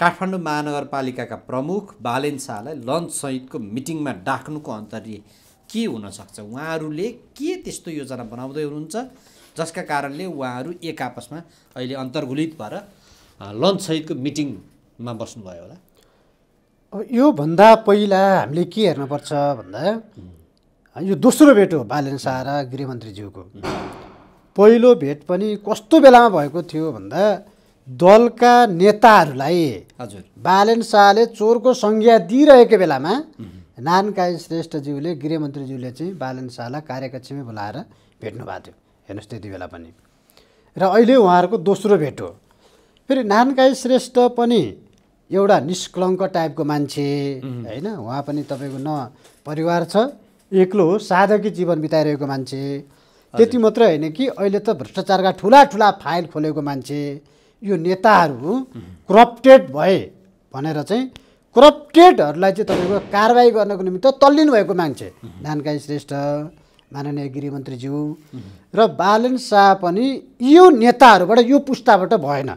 काठमाडौँ महानगरपालिकाका प्रमुख बालेन शाहलाई लन्चसहितको मिटिङमा डाक्नुको अन्तर्य के हुनसक्छ उहाँहरूले के त्यस्तो योजना बनाउँदै हुनुहुन्छ जसका कारणले उहाँहरू एक आपसमा अहिले अन्तर्घुलित भएर लन्चसहितको मिटिङमा बस्नुभयो होला अब योभन्दा पहिला हामीले के हेर्नुपर्छ भन्दा यो दोस्रो भेट हो बालेन शाह र गृहमन्त्रीज्यूको पहिलो भेट पनि कस्तो बेलामा भएको थियो भन्दा दलका नेताहरूलाई हजुर बालन शाहले चोरको संज्ञा दिइरहेको बेलामा नानकाई श्रेष्ठज्यूले गृहमन्त्रीज्यूले चाहिँ बालन शाहलाई कार्यकक्षमै बोलाएर भेट्नु भएको थियो हेर्नुहोस् त्यति बेला पनि र अहिले उहाँहरूको दोस्रो भेट हो फेरि नानकाई श्रेष्ठ पनि एउटा निष्कलङ्क टाइपको मान्छे होइन उहाँ पनि तपाईँको न परिवार छ एक्लो हो साधकी जीवन बिताइरहेको मान्छे त्यति मात्रै होइन कि अहिले त भ्रष्टाचारका ठुला ठुला फाइल खोलेको मान्छे यो नेताहरू करप्टेड भए भनेर चाहिँ करप्टेडहरूलाई चाहिँ तपाईँको कारवाही गर्नको निम्ति तल्लिनु भएको मान्छे नानकाई श्रेष्ठ माननीय गृहमन्त्रीज्यू र बालन शाह पनि यो नेताहरूबाट यो पुस्ताबाट भएन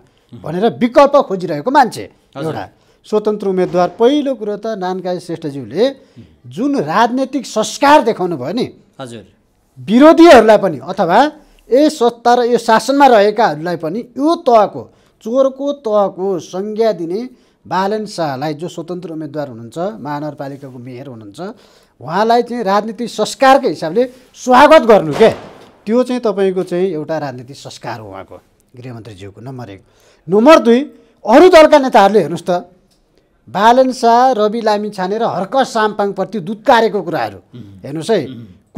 भनेर विकल्प खोजिरहेको मान्छे एउटा स्वतन्त्र उम्मेद्वार पहिलो कुरो त नानकाई श्रेष्ठज्यूले जुन राजनैतिक संस्कार देखाउनु भयो नि हजुर विरोधीहरूलाई पनि अथवा ए सत्ता र यो शासनमा रहेकाहरूलाई पनि यो तहको चोरको तहको संज्ञा दिने बालन शाहलाई जो स्वतन्त्र उम्मेद्वार हुनुहुन्छ महानगरपालिकाको मेयर हुनुहुन्छ उहाँलाई चाहिँ राजनीति संस्कारकै हिसाबले स्वागत गर्नु के त्यो चाहिँ तपाईँको चाहिँ एउटा राजनीति संस्कार हो उहाँको गृहमन्त्रीज्यूको नम्बर एक नम्बर दुई अरू दलका नेताहरूले हेर्नुहोस् त बालन शाह रवि लामी छानेर हर्क साम्पाङप्रति दुत्कारेको कुराहरू हेर्नुहोस् है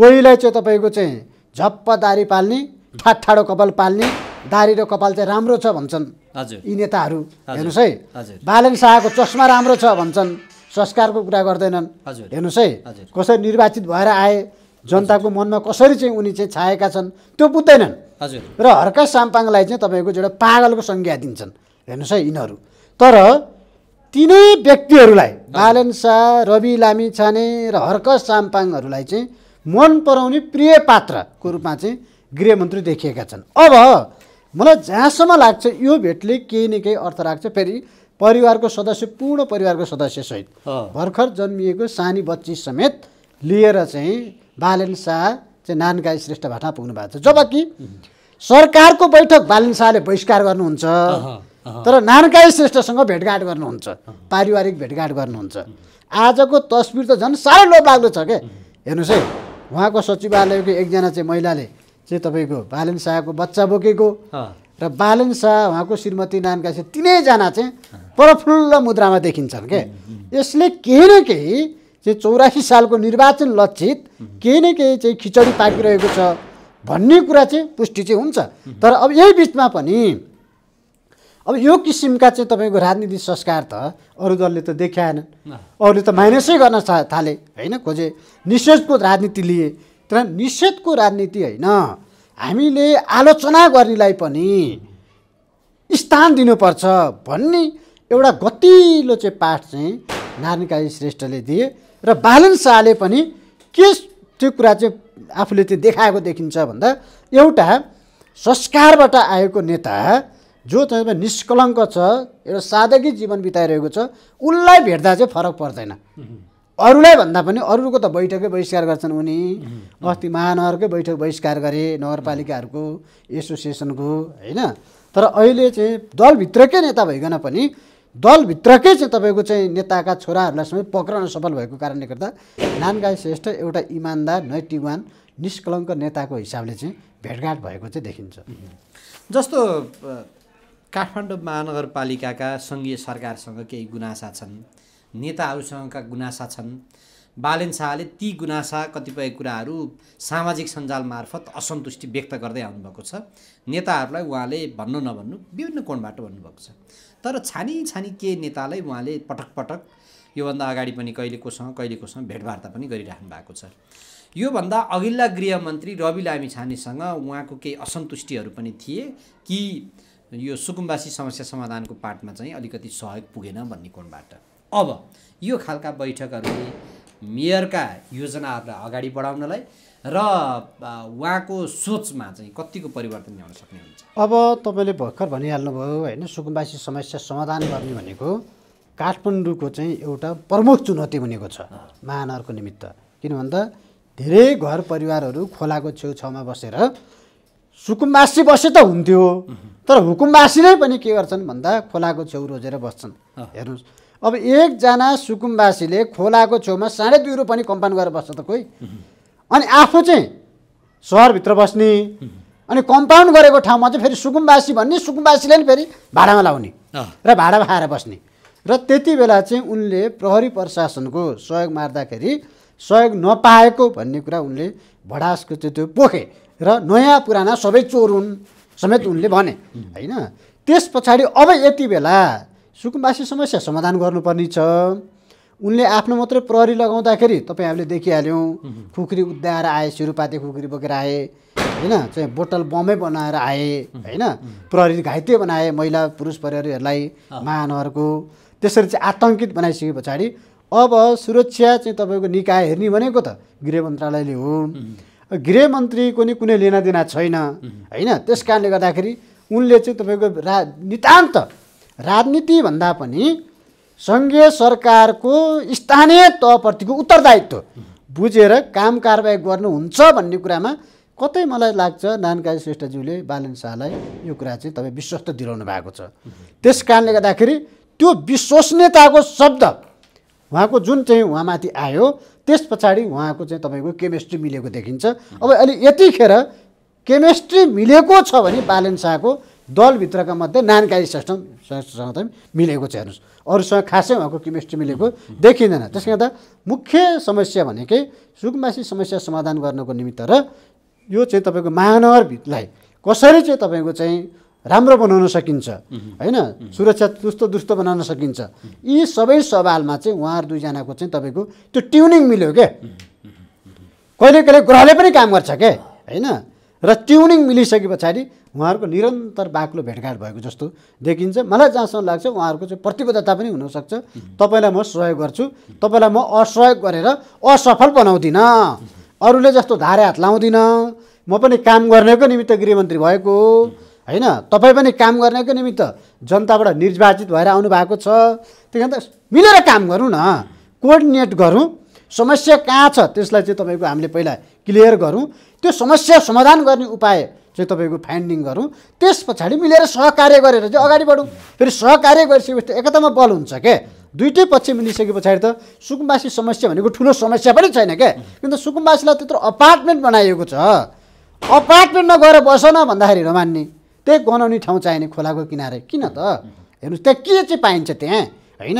कोहीलाई चाहिँ तपाईँको चाहिँ झप्पदारी पाल्ने ठाडो कपाल पाल्ने दारी र कपाल चाहिँ राम्रो छ भन्छन् हजुर यी नेताहरू हेर्नुहोस् है बालन शाहको चस्मा राम्रो छ भन्छन् संस्कारको कुरा गर्दैनन् हेर्नुहोस् है कसरी निर्वाचित भएर आए जनताको मनमा कसरी चाहिँ उनी चाहिँ छाएका छन् त्यो बुझ्दैनन् र हर्का साम्पाङलाई चाहिँ तपाईँको एउटा पागलको संज्ञा दिन्छन् हेर्नुहोस् है यिनीहरू तर तिनै व्यक्तिहरूलाई बालन शाह रवि लामी छाने र हर्क साम्पाङहरूलाई चाहिँ मन पराउने प्रिय पात्रको रूपमा चाहिँ गृहमन्त्री देखिएका छन् अब मलाई जहाँसम्म लाग्छ यो भेटले केही न केही अर्थ राख्छ फेरि परिवारको सदस्य पूर्ण परिवारको सदस्यसहित भर्खर जन्मिएको सानी बच्ची समेत लिएर चाहिँ बालन शाह चाहिँ नानगाई श्रेष्ठ भाटा पुग्नु भएको छ जब कि सरकारको बैठक बालन शाहले बहिष्कार गर्नुहुन्छ तर नानकाई श्रेष्ठसँग भेटघाट गर्नुहुन्छ पारिवारिक भेटघाट गर्नुहुन्छ आजको तस्बिर त झन् साह्रै लोभ लाग्दो छ क्या हेर्नुहोस् है उहाँको सचिवालयको एकजना चाहिँ महिलाले चाहिँ तपाईँको बालन शाहको बच्चा बोकेको र बालन शाह उहाँको श्रीमती नानका चाहिँ तिनैजना चाहिँ प्रफुल्ल मुद्रामा देखिन्छन् के यसले केही न केही चाहिँ चौरासी सालको निर्वाचन लक्षित केही न केही चाहिँ खिचडी पाकिरहेको छ भन्ने कुरा चाहिँ पुष्टि चाहिँ हुन्छ तर अब यही बिचमा पनि अब यो किसिमका चाहिँ तपाईँको राजनीति संस्कार त अरू दलले त देखाएनन् अरूले त माइनसै गर्न थाले होइन खोजे निषेधको राजनीति लिए तर निषेधको राजनीति होइन हामीले आलोचना गर्नेलाई पनि स्थान दिनुपर्छ भन्ने एउटा गतिलो चाहिँ पाठ चाहिँ नारायणकाली श्रेष्ठले दिए र बालन शाहले पनि के त्यो कुरा चाहिँ आफूले त्यो देखाएको देखिन्छ भन्दा एउटा संस्कारबाट आएको नेता जो चाहिँ निष्कलङ्क छ एउटा सादगी जीवन बिताइरहेको छ उसलाई भेट्दा चाहिँ फरक पर्दैन अरूलाई भन्दा पनि अरूको त बैठकै बहिष्कार गर्छन् उनी अस्ति महानगरकै बैठक बहिष्कार गरे नगरपालिकाहरूको एसोसिएसनको होइन तर अहिले चाहिँ दलभित्रकै नेता भइकन पनि दलभित्रकै चाहिँ तपाईँको चाहिँ नेताका छोराहरूलाई समेत पक्राउन सफल भएको कारणले गर्दा नानगाई श्रेष्ठ एउटा इमान्दार नैतिकवान निष्कलङ्क नेताको हिसाबले चाहिँ भेटघाट भएको चाहिँ देखिन्छ जस्तो काठमाडौँ महानगरपालिकाका सङ्घीय सरकारसँग केही गुनासा छन् नेताहरूसँगका गुनासा छन् बालेन शाहले ती गुनासा कतिपय कुराहरू सामाजिक सञ्जाल मार्फत असन्तुष्टि व्यक्त गर्दै आउनुभएको छ नेताहरूलाई उहाँले भन्नु नभन्नु विभिन्न कोणबाट भन्नुभएको छ तर छानी छानी के नेतालाई उहाँले पटक पटक योभन्दा अगाडि पनि कहिले कोसँग कहिले कोसँग भेटवार्ता पनि गरिराख्नु भएको छ योभन्दा अघिल्ला गृहमन्त्री रवि लामी छानेसँग उहाँको केही असन्तुष्टिहरू पनि थिए कि यो सुकुम्बासी समस्या समाधानको पाठमा चाहिँ अलिकति सहयोग पुगेन भन्ने कोणबाट अब यो खालका बैठकहरूले मेयरका योजनाहरूलाई अगाडि बढाउनलाई र उहाँको सोचमा चाहिँ कतिको परिवर्तन ल्याउन सक्ने हुन्छ अब तपाईँले भर्खर भनिहाल्नुभयो होइन सुकुम्बासी समस्या समाधान गर्ने भनेको काठमाडौँको चाहिँ एउटा प्रमुख चुनौती बनेको छ महानगरको निमित्त किन भन्दा धेरै घर परिवारहरू खोलाको छेउछाउमा बसेर सुकुम्बासी बसे त हुन्थ्यो तर हुकुम्बासी नै पनि के गर्छन् भन्दा खोलाको छेउ रोजेर बस्छन् हेर्नुहोस् अब एकजना सुकुम्बासीले खोलाको छेउमा साढे दुई रुपियाँ कम्पाउन्ड गरेर बस्छ त कोही अनि आफू चाहिँ सहरभित्र बस्ने अनि कम्पाउन्ड गरेको ठाउँमा चाहिँ फेरि सुकुम्बासी भन्ने सुकुम्बासीले नि फेरि भाडामा लाउने र भाडा खाएर बस्ने र त्यति बेला चाहिँ उनले प्रहरी प्रशासनको सहयोग मार्दाखेरि सहयोग नपाएको भन्ने कुरा उनले भडासको चाहिँ त्यो पोखे र नयाँ पुराना सबै चोर हुन् समेत उनले भने होइन त्यस पछाडि अब यति बेला सुकुम्बासी समस्या समाधान गर्नुपर्ने छ उनले आफ्नो मात्रै प्रहरी लगाउँदाखेरि तपाईँहरूले देखिहाल्यौँ खुकुरी उद्याएर आए सिरुपाते खुकुरी बोकेर आए होइन चाहिँ बोटल बमै बनाएर आए होइन प्रहरी घाइते बनाए महिला पुरुष प्रहरीहरूलाई महानगरको त्यसरी चाहिँ आतङ्कित बनाइसके पछाडि अब सुरक्षा चाहिँ तपाईँको निकाय हेर्ने भनेको त गृह मन्त्रालयले हो गृह गृहमन्त्रीको नि कुनै देना छैन होइन त्यस कारणले गर्दाखेरि उनले चाहिँ तपाईँको रा नितान्त राजनीतिभन्दा पनि सङ्घीय सरकारको स्थानीय तहप्रतिको उत्तरदायित्व बुझेर काम कारवाही गर्नुहुन्छ भन्ने कुरामा कतै मलाई लाग्छ नानकाजी श्रेष्ठज्यूले बालन शाहलाई यो कुरा चाहिँ तपाईँ विश्वस्त दिलाउनु भएको छ त्यस कारणले गर्दाखेरि त्यो विश्वसनीयताको शब्द उहाँको जुन चाहिँ उहाँमाथि आयो त्यस पछाडि उहाँको चाहिँ तपाईँको केमिस्ट्री मिलेको देखिन्छ अब अहिले यतिखेर केमिस्ट्री मिलेको छ भने बालन शाहको दलभित्रका मध्ये नानकारी श्रेष्ठसँग मिलेको चाहिँ हेर्नुहोस् अरूसँग खासै उहाँको केमिस्ट्री मिलेको देखिँदैन त्यस कारण मुख्य समस्या भनेकै सुकमासी समस्या समाधान गर्नको निमित्त र यो चाहिँ तपाईँको महानगरभित्रलाई कसरी चाहिँ तपाईँको चाहिँ राम्रो बनाउन सकिन्छ होइन सुरक्षा दुस्तो दुस्तो बनाउन सकिन्छ यी सबै सवालमा चाहिँ उहाँहरू दुईजनाको चाहिँ तपाईँको त्यो ट्युनिङ मिल्यो क्या कहिले कहिले ग्रहले पनि काम गर्छ क्या होइन र ट्युनिङ मिलिसके पछाडि उहाँहरूको निरन्तर बाक्लो भेटघाट भएको जस्तो देखिन्छ मलाई जहाँसम्म लाग्छ उहाँहरूको चाहिँ प्रतिबद्धता पनि हुनसक्छ तपाईँलाई म सहयोग गर्छु तपाईँलाई म असहयोग गरेर असफल बनाउँदिनँ अरूले जस्तो धारे हात लाउँदिनँ म पनि काम गर्नेको निमित्त गृहमन्त्री भएको होइन तपाईँ पनि काम गर्नेको निमित्त जनताबाट निर्वाचित भएर आउनु भएको छ त्यही कारण त मिलेर काम गरौँ न कोअर्डिनेट गरौँ समस्या कहाँ छ त्यसलाई चाहिँ तपाईँको हामीले पहिला क्लियर गरौँ त्यो समस्या समाधान गर्ने उपाय चाहिँ तपाईँको फाइन्डिङ गरौँ त्यस पछाडि मिलेर सहकार्य गरेर चाहिँ अगाडि बढौँ फेरि सहकार्य गरिसकेपछि एकतामा बल हुन्छ क्या दुइटै पक्ष मिलिसके पछाडि त सुकुम्बासी समस्या भनेको ठुलो समस्या पनि छैन क्या किन त सुकुम्बासीलाई त्यत्रो अपार्टमेन्ट बनाइएको छ अपार्टमेन्टमा गएर बस न भन्दाखेरि रमान्ने त्यही गनाउने ठाउँ चाहिने खोलाको किनारे किन त हेर्नुहोस् त्यहाँ के चाहिँ पाइन्छ त्यहाँ होइन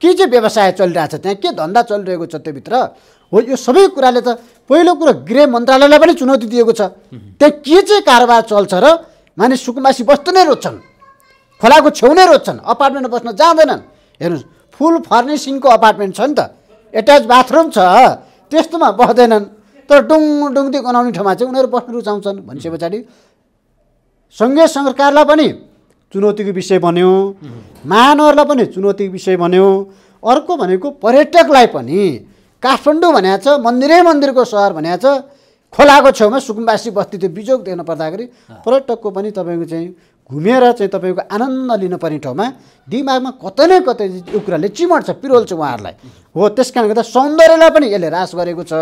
के चाहिँ व्यवसाय चलिरहेको छ त्यहाँ के धन्दा चलिरहेको छ त्योभित्र हो यो सबै कुराले त पहिलो कुरो गृह मन्त्रालयलाई पनि चुनौती दिएको छ त्यहाँ के चाहिँ कारोबार चल्छ र मानिस सुकुमासी बस्नु नै रोज्छन् खोलाको छेउ नै रोज्छन् अपार्टमेन्ट बस्न जाँदैनन् हेर्नुहोस् फुल फर्निसिङको अपार्टमेन्ट छ नि त एट्याच बाथरुम छ त्यस्तोमा बस्दैनन् तर डुङ डुङ्दी गनाउने ठाउँमा चाहिँ उनीहरू बस्न रुचाउँछन् भनिसके पछाडि सङ्घीय सरकारलाई पनि चुनौतीको विषय बन्यो मानवहरूलाई पनि चुनौतीको विषय बन्यो अर्को भनेको पर्यटकलाई पनि काठमाडौँ भनेको छ मन्दिरै मन्दिरको सहर भनेको छ खोलाको छेउमा सुकुम्बासी बस्ती त्यो बिजोग देख्न पर्दाखेरि पर्यटकको पनि तपाईँको चाहिँ घुमेर चाहिँ तपाईँको आनन्द लिनुपर्ने ठाउँमा दिमागमा कतै न कतै यो कुराले चिमट्छ पिरोल्छ उहाँहरूलाई हो त्यस कारणले गर्दा सौन्दर्यलाई पनि यसले रास गरेको छ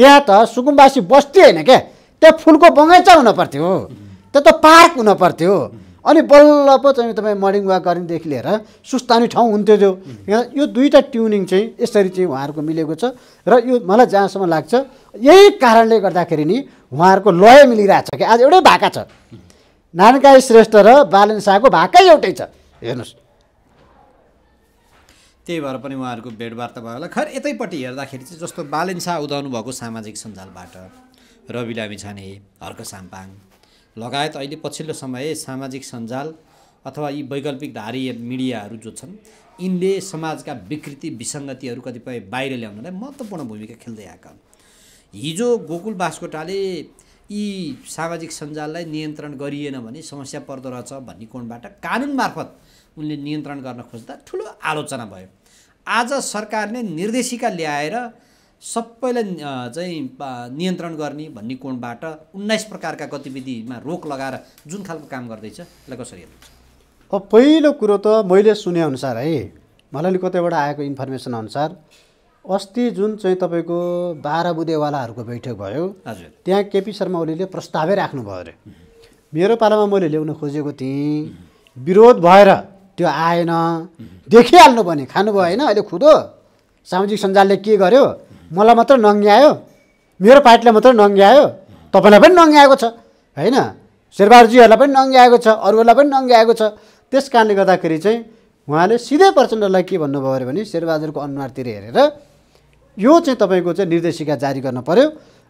त्यहाँ त सुकुम्बासी बस्ती होइन क्या त्यहाँ फुलको बगैँचा हुन पर्थ्यो त्यहाँ त पार्क हुन पर्थ्यो अनि बल्ल पो चाहिँ तपाईँ मर्निङ वाक गर्नेदेखि लिएर सुस्तानी ठाउँ हुन्थ्यो त्यो यो दुईवटा ट्युनिङ चाहिँ यसरी चाहिँ उहाँहरूको मिलेको छ र यो मलाई जहाँसम्म लाग्छ यही कारणले गर्दाखेरि नि उहाँहरूको लय मिलिरहेछ कि आज एउटै भाका छ नानकाई श्रेष्ठ र बालन शाहको भाकै एउटै छ हेर्नुहोस् त्यही भएर पनि उहाँहरूको भेटवार्ता भयो होला खर यतैपट्टि हेर्दाखेरि चाहिँ जस्तो बालेन शाह उदाउनु भएको सामाजिक सञ्जालबाट रवि लामिछाने हर्क साम्पाङ लगायत अहिले पछिल्लो समय सामाजिक सञ्जाल अथवा यी वैकल्पिक धारी मिडियाहरू जो छन् यिनले समाजका विकृति विसङ्गतिहरू कतिपय बाहिर ल्याउनलाई महत्त्वपूर्ण भूमिका खेल्दै आएका हुन् हिजो गोकुल बास्कोटाले यी सामाजिक सञ्जाललाई नियन्त्रण गरिएन भने समस्या पर्दो रहेछ भन्ने कोणबाट कानुन मार्फत उनले नियन्त्रण गर्न खोज्दा ठुलो आलोचना भयो आज सरकारले निर्देशिका ल्याएर सबैलाई चाहिँ नियन्त्रण गर्ने भन्ने कोणबाट उन्नाइस प्रकारका गतिविधिमा रोक लगाएर जुन खालको काम गर्दैछ त्यसलाई कसरी हेर्नुहुन्छ अब पहिलो कुरो त मैले सुनेअनुसार है मलाई अलिक कतैबाट आएको इन्फर्मेसन अनुसार अस्ति जुन चाहिँ तपाईँको बाह्र बुधेवालाहरूको बैठक भयो हजुर त्यहाँ केपी शर्मा ओलीले प्रस्तावै राख्नुभयो अरे मेरो पालामा मैले ल्याउन खोजेको थिएँ विरोध भएर त्यो आएन देखिहाल्नु भने भयो होइन अहिले खुदो सामाजिक सञ्जालले के गर्यो मलाई मात्र नङ्ग्यायो मेरो पार्टीलाई मात्र नङ्ग्यायो तपाईँलाई पनि नङ्ग्याएको छ होइन शेरबहादुरजीहरूलाई पनि नङ्ग्याएको छ अरूहरूलाई पनि नङ्ग्याएको छ त्यस कारणले गर्दाखेरि चाहिँ उहाँले सिधै प्रचण्डलाई के भन्नुभयो अरे भने शेरबहादुरको अनुहारतिर हेरेर यो चाहिँ तपाईँको चाहिँ निर्देशिका जारी गर्न पऱ्यो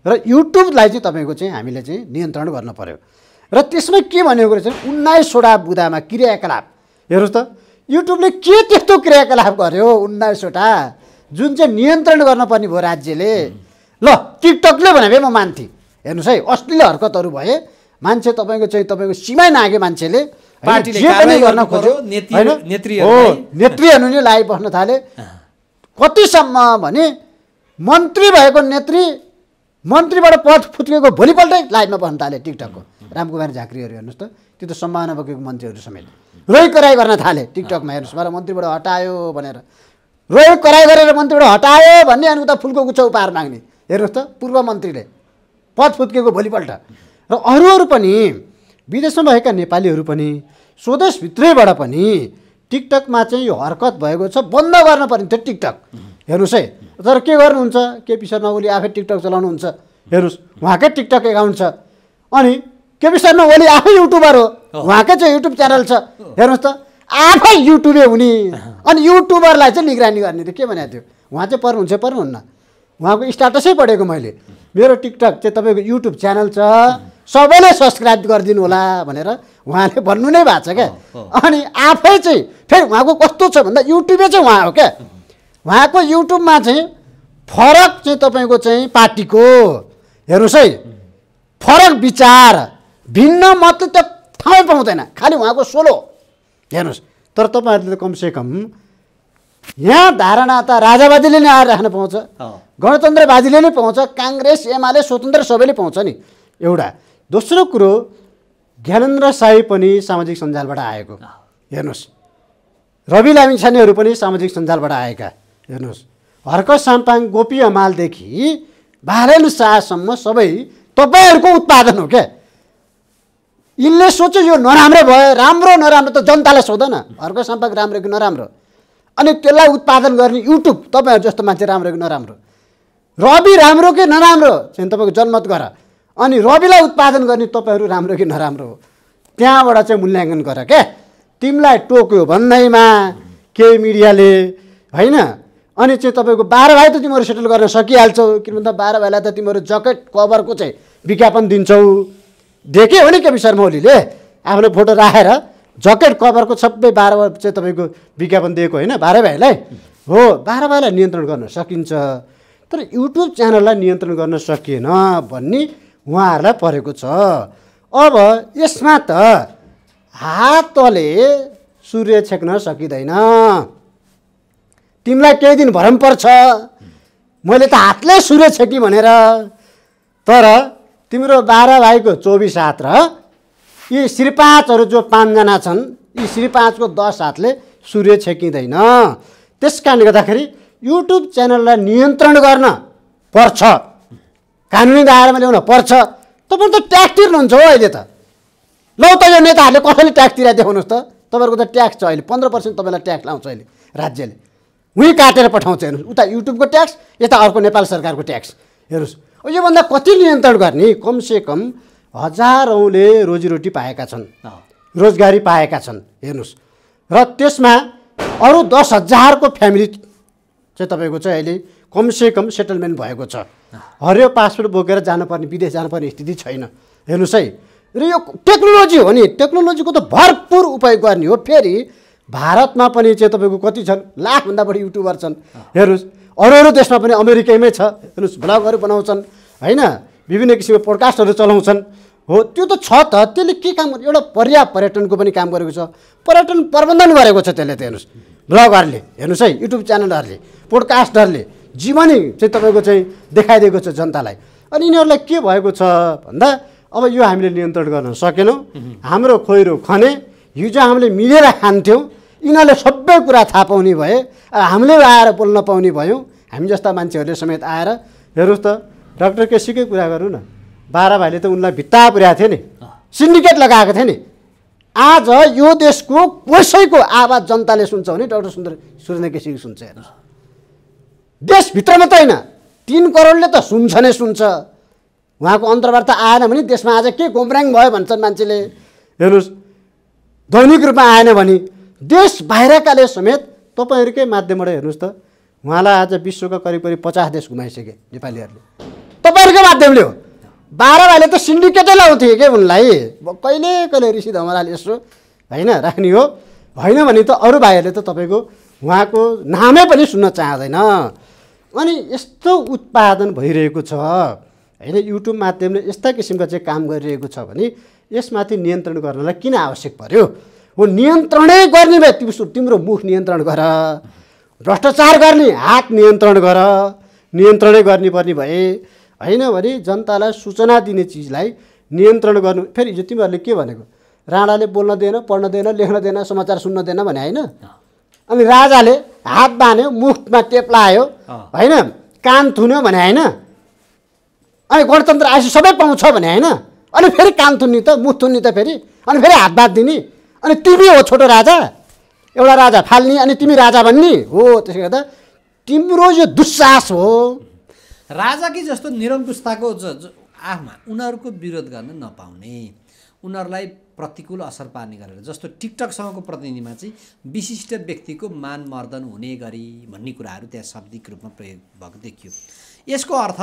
र युट्युबलाई चाहिँ तपाईँको चाहिँ हामीले चाहिँ नियन्त्रण गर्न पऱ्यो र त्यसमा के भनेको रहेछ उन्नाइसवटा बुदामा क्रियाकलाप हेर्नुहोस् त युट्युबले के त्यस्तो क्रियाकलाप गर्यो उन्नाइसवटा जुन चाहिँ नियन्त्रण गर्नुपर्ने भयो राज्यले ल टिकटकले भने भए म मान्थेँ हेर्नुहोस् है अश्लील हरकतहरू भए मान्छे तपाईँको चाहिँ तपाईँको सीमा नागे मान्छेले होइन नेत्रीहरू नै लागि बस्न थाले कतिसम्म भने मन्त्री भएको नेत्री मन्त्रीबाट पद फुत्केको भोलिपल्टै लाइनमा बस्न थाले टिकटकको रामकुमार झाँक्रीहरू हेर्नुहोस् त त्यो त सम्भावना बोकेको मन्त्रीहरू समेत रोइ कराइ गर्न थाले टिकटकमा हेर्नुहोस् मलाई मन्त्रीबाट हटायो भनेर र कराई गरेर मन्त्रीबाट हटायो भन्ने अनि उता फुलको गुच्छा उपहार माग्ने हेर्नुहोस् त पूर्व मन्त्रीले पद फुत्केको भोलिपल्ट र अरू अरू पनि विदेशमा भएका नेपालीहरू पनि स्वदेशभित्रैबाट पनि टिकटकमा चाहिँ यो हरकत भएको छ बन्द गर्न पर्ने त्यो टिकटक हेर्नुहोस् है तर के गर्नुहुन्छ केपी शर्मा ओली आफै टिकटक चलाउनुहुन्छ हेर्नुहोस् उहाँकै टिकटक एकाउन्ट छ अनि केपी शर्मा ओली आफै युट्युबर हो उहाँकै चाहिँ युट्युब च्यानल छ हेर्नुहोस् त आफै युट्युबे हुने अनि युट्युबरलाई चाहिँ निगरानी गर्ने त के भनेको थियो उहाँ चाहिँ पर्नु पर्नुहुन्छ पर्नुहुन्न उहाँको स्टाटसै पढेको मैले मेरो टिकटक चाहिँ तपाईँको युट्युब च्यानल छ सबैले सब्सक्राइब गरिदिनु होला भनेर उहाँले भन्नु नै भएको छ क्या अनि आफै चाहिँ फेरि उहाँको कस्तो छ भन्दा युट्युबै चाहिँ उहाँ हो क्या उहाँको युट्युबमा चाहिँ फरक चाहिँ तपाईँको चाहिँ पार्टीको हेर्नुहोस् है फरक विचार भिन्न मत त ठाउँ पाउँदैन खालि उहाँको सोलो हेर्नुहोस् तर तपाईँहरूले त कमसेकम यहाँ धारणा त राजावादीले नै आएर राख्न पाउँछ गणतन्त्रवादीले नै पाउँछ काङ्ग्रेस एमाले स्वतन्त्र सबैले पाउँछ नि एउटा दोस्रो कुरो ज्ञानेन्द्र साई पनि सामाजिक सञ्जालबाट आएको हेर्नुहोस् रवि लामिछानेहरू पनि सामाजिक सञ्जालबाट आएका हेर्नुहोस् हर्क साम्पाङ गोपी हमालदेखि बारेन शाहसम्म सबै तपाईँहरूको उत्पादन हो क्या यिनले सोच्यो यो नराम्रो भयो राम्रो नराम्रो त जनतालाई सोध्दैन घरको सम्पर्क राम्रो कि नराम्रो अनि त्यसलाई उत्पादन गर्ने युट्युब तपाईँहरू जस्तो मान्छे राम्रो कि नराम्रो रवि राम्रो कि नराम्रो चाहिँ तपाईँको जनमत गर अनि रविलाई उत्पादन गर्ने तपाईँहरू राम्रो कि नराम्रो हो त्यहाँबाट चाहिँ मूल्याङ्कन गर क्या तिमीलाई टोक्यो भन्दैमा केही मिडियाले होइन अनि चाहिँ तपाईँको बाह्र भाइ त तिमीहरू सेटल गर्न सकिहाल्छौ किन भन्दा बाह्र भाइलाई त तिमीहरू जकेट कभरको चाहिँ विज्ञापन दिन्छौ ढेके हो नि केपी शर्मा ओलीले आफ्नो फोटो राखेर जकेट कभरको सबै बाह्र चाहिँ तपाईँको विज्ञापन दिएको होइन बाह्र भाइलाई हो बाह्र भाइलाई नियन्त्रण गर्न सकिन्छ तर युट्युब च्यानललाई नियन्त्रण गर्न सकिएन भन्ने उहाँहरूलाई परेको छ अब यसमा त हातले सूर्य छेक्न सकिँदैन तिमीलाई केही दिन भरम पर्छ मैले त हातले सूर्य छेकेँ भनेर तर तिम्रो बाह्र भाइको चौबिस हात र यी श्रीपाँचहरू जो पाँचजना छन् यी श्रीपाँचको दस हातले सूर्य छेकिँदैन त्यस कारणले गर्दाखेरि युट्युब च्यानललाई नियन्त्रण गर्न पर्छ कानुनी दायरामा ल्याउन पर्छ तपाईँहरू त ट्याक्स तिर्नुहुन्छ हो अहिले त लौ त यो नेताहरूले कसैले ट्याक्स तिरा देखाउनुहोस् त तपाईँहरूको त ट्याक्स छ अहिले पन्ध्र पर्सेन्ट तपाईँलाई ट्याक्स लाउँछ अहिले राज्यले उहीँ काटेर पठाउँछ हेर्नुहोस् उता युट्युबको ट्याक्स यता अर्को नेपाल सरकारको ट्याक्स हेर्नुहोस् योभन्दा कति नियन्त्रण गर्ने कमसेकम हजारौँले रोजीरोटी पाएका छन् रोजगारी पाएका छन् हेर्नुहोस् र त्यसमा अरू दस हजारको फ्यामिली चाहिँ तपाईँको चाहिँ अहिले कमसेकम सेटलमेन्ट भएको छ हरियो पासपोर्ट बोकेर जानुपर्ने विदेश जानुपर्ने स्थिति छैन हेर्नुहोस् है र यो टेक्नोलोजी हो नि टेक्नोलोजीको त भरपुर उपयोग गर्ने हो फेरि भारतमा पनि चाहिँ तपाईँको कति छन् लाखभन्दा बढी युट्युबर छन् हेर्नुहोस् अरू अरू देशमा पनि अमेरिकैमै छ हेर्नुहोस् भ्लगहरू बनाउँछन् होइन विभिन्न किसिमको पोडकास्टहरू चलाउँछन् हो त्यो त छ त त्यसले के काम गर्यो एउटा पर्या पर्यटनको पनि काम गरेको छ पर्यटन प्रबन्धन गरेको छ त्यसले त हेर्नुहोस् भ्लगहरूले हेर्नुहोस् है युट्युब च्यानलहरूले पोडकास्टहरूले जीवनी चाहिँ तपाईँको चाहिँ देखाइदिएको छ जनतालाई अनि यिनीहरूलाई के भएको छ भन्दा अब यो हामीले नियन्त्रण गर्न सकेनौँ हाम्रो खोइरो खने हिजो हामीले मिलेर खान्थ्यौँ यिनीहरूले सबै कुरा थाहा पाउने भए हामीले आएर बोल्न पाउने भयौँ हामी जस्ता मान्छेहरूले समेत आएर हेर्नुहोस् त डक्टर केसीकै कुरा गरौँ न बाह्र भाइले त उनलाई भित्ता पुर्याएको थियो नि सिन्डिकेट लगाएको थियो नि आज यो देशको कसैको आवाज जनताले सुन्छ भने डक्टर सुन्दर सुरेन्द्र केसीको सुन्छ हेर्नुहोस् देशभित्र मात्रै होइन तिन करोडले त सुन्छ नै सुन्छ उहाँको अन्तर्वार्ता आएन भने देशमा आज के गोम्राङ भयो भन्छन् मान्छेले हेर्नुहोस् दैनिक रूपमा आएन भने देश बाहिरकाले समेत तपाईँहरूकै माध्यमबाट हेर्नुहोस् त उहाँलाई आज विश्वको करिब करिब पचास देश घुमाइसके नेपालीहरूले तपाईँहरूकै माध्यमले हो बाह्र भाइले त सिन्डिकेटै लाउँथे के उनलाई कहिले कहिले ऋषि धमराले यसो होइन राख्ने हो होइन भने त अरू भाइहरूले त तपाईँको उहाँको नामै पनि सुन्न चाहँदैन अनि यस्तो उत्पादन भइरहेको छ होइन युट्युब माध्यमले यस्ता किसिमको चाहिँ काम गरिरहेको छ भने यसमाथि नियन्त्रण गर्नलाई किन आवश्यक पर्यो हो नियन्त्रणै गर्ने भए तिम्रो तिम्रो मुख नियन्त्रण गर भ्रष्टाचार गर्ने हात नियन्त्रण गर नियन्त्रणै गर्नुपर्ने भए होइन भने जनतालाई सूचना दिने चिजलाई नियन्त्रण गर्नु फेरि हिजो तिमीहरूले के भनेको राणाले बोल्न दिएन पढ्न दिएन लेख्न दिएन समाचार सुन्न दिएन भने होइन अनि राजाले हात बाँध्यो मुखमा टेप लायो होइन कान थुन्यो भने होइन अनि गणतन्त्र आएपछि सबै पाउँछ भने होइन अनि फेरि कान थुन्ने त मुख थुन्ने त फेरि अनि फेरि हात बाँधिदिने अनि तिमी हो छोटो राजा एउटा राजा फाल्ने अनि तिमी राजा भन्ने हो त्यसले गर्दा तिम्रो यो दुस्साहस हो राजा कि जस्तो निरङ्कुशताको आमा उनीहरूको विरोध गर्न नपाउने उनीहरूलाई प्रतिकूल असर पार्ने गरेर जस्तो टिकटकसँगको प्रतिनिधिमा चाहिँ विशिष्ट व्यक्तिको मान मर्दन हुने गरी भन्ने कुराहरू त्यहाँ शब्दिक रूपमा प्रयोग भएको देखियो यसको अर्थ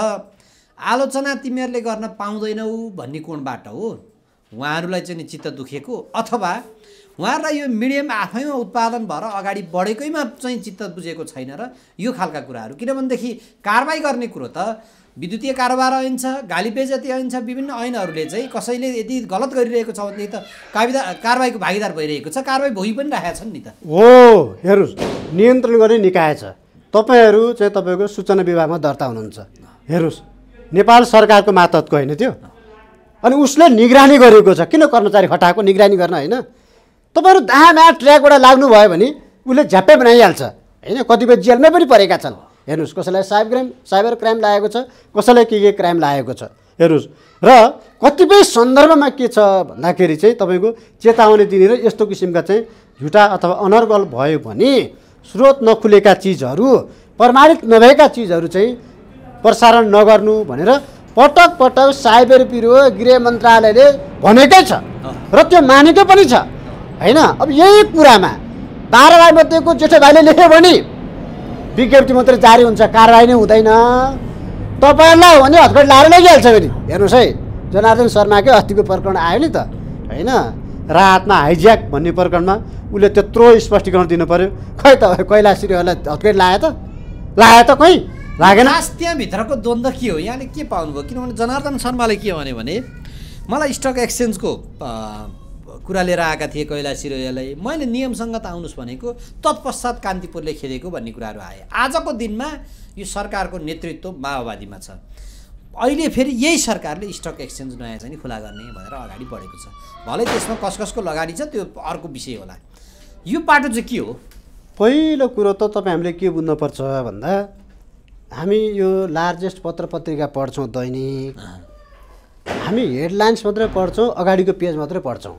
आलोचना तिमीहरूले गर्न पाउँदैनौ भन्ने कोणबाट हो उहाँहरूलाई चाहिँ चित्त दुखेको अथवा उहाँहरूलाई यो मिडियम आफैमा उत्पादन भएर अगाडि बढेकैमा चाहिँ चित्त बुझेको छैन र यो खालका कुराहरू किनभनेदेखि कारवाही गर्ने कुरो त विद्युतीय कारोबार ऐन छ गालीपेज जति ऐन छ विभिन्न ऐनहरूले चाहिँ कसैले यदि गलत गरिरहेको छ भनेदेखि त काविदा कारवाहीको भागीदार भइरहेको छ कारवाही भोइ पनि राखेका छन् नि त हो हेर्नुहोस् नियन्त्रण गर्ने निकाय छ तपाईँहरू चाहिँ तपाईँको सूचना विभागमा दर्ता हुनुहुन्छ हेर्नुहोस् नेपाल सरकारको मातहतको होइन त्यो अनि उसले निगरानी गरेको छ किन कर्मचारी हटाएको निगरानी गर्न होइन तपाईँहरू दायाँ ट्र्याकबाट लाग्नुभयो भने उसले झ्याप्पै बनाइहाल्छ होइन कतिपय जेलमै पनि परेका छन् हेर्नुहोस् कसैलाई साइबर क्राइम साइबर क्राइम लागेको छ कसैलाई के के क्राइम लागेको छ हेर्नुहोस् र कतिपय सन्दर्भमा के छ भन्दाखेरि चाहिँ तपाईँको चेतावनी दिने र यस्तो किसिमका चाहिँ झुटा अथवा अनर्गल भयो भने स्रोत नखुलेका चिजहरू प्रमाणित नभएका चिजहरू चाहिँ प्रसारण नगर्नु भनेर पटक पटक साइबर ब्युरो गृह मन्त्रालयले भनेकै छ र त्यो मानेकै पनि छ होइन अब यही कुरामा बाह्र भाइ मध्येको जेठो भाइले लेख्यो भने विज्ञप्ति मात्रै जारी हुन्छ कारवाही नै हुँदैन तपाईँहरूलाई हो भने हतकट लाएर लैजाइहाल्छ भने हेर्नुहोस् है जनार्दन शर्माकै अस्तिको प्रकरण आयो नि त होइन रातमा हाइज्याक भन्ने प्रकरणमा उसले त्यत्रो स्पष्टीकरण दिनु पऱ्यो खै त कैलाश्रीहरूलाई हत्केट लायो त लायो त खै लागेन त्यहाँभित्रको द्वन्द्व के हो यहाँले के पाउनुभयो किनभने जनार्दन शर्माले के भन्यो भने मलाई स्टक एक्सचेन्जको कुरा लिएर आएका थिए कैला रोयालाई मैले नियमसङ्गत आउनुहोस् भनेको तत्पश्चात कान्तिपुरले खेलेको भन्ने कुराहरू आए आजको दिनमा यो सरकारको नेतृत्व माओवादीमा छ अहिले फेरि यही सरकारले स्टक एक्सचेन्ज नयाँ चाहिँ खुला गर्ने भनेर अगाडि बढेको छ भलै त्यसमा कस कसको लगानी छ त्यो अर्को विषय होला यो पाटो चाहिँ के हो पहिलो कुरो त तपाईँ हामीले के बुझ्नुपर्छ भन्दा हामी यो लार्जेस्ट पत्र पत्रिका पढ्छौँ दैनिक हामी हेडलाइन्स मात्रै पढ्छौँ अगाडिको पेज मात्रै पढ्छौँ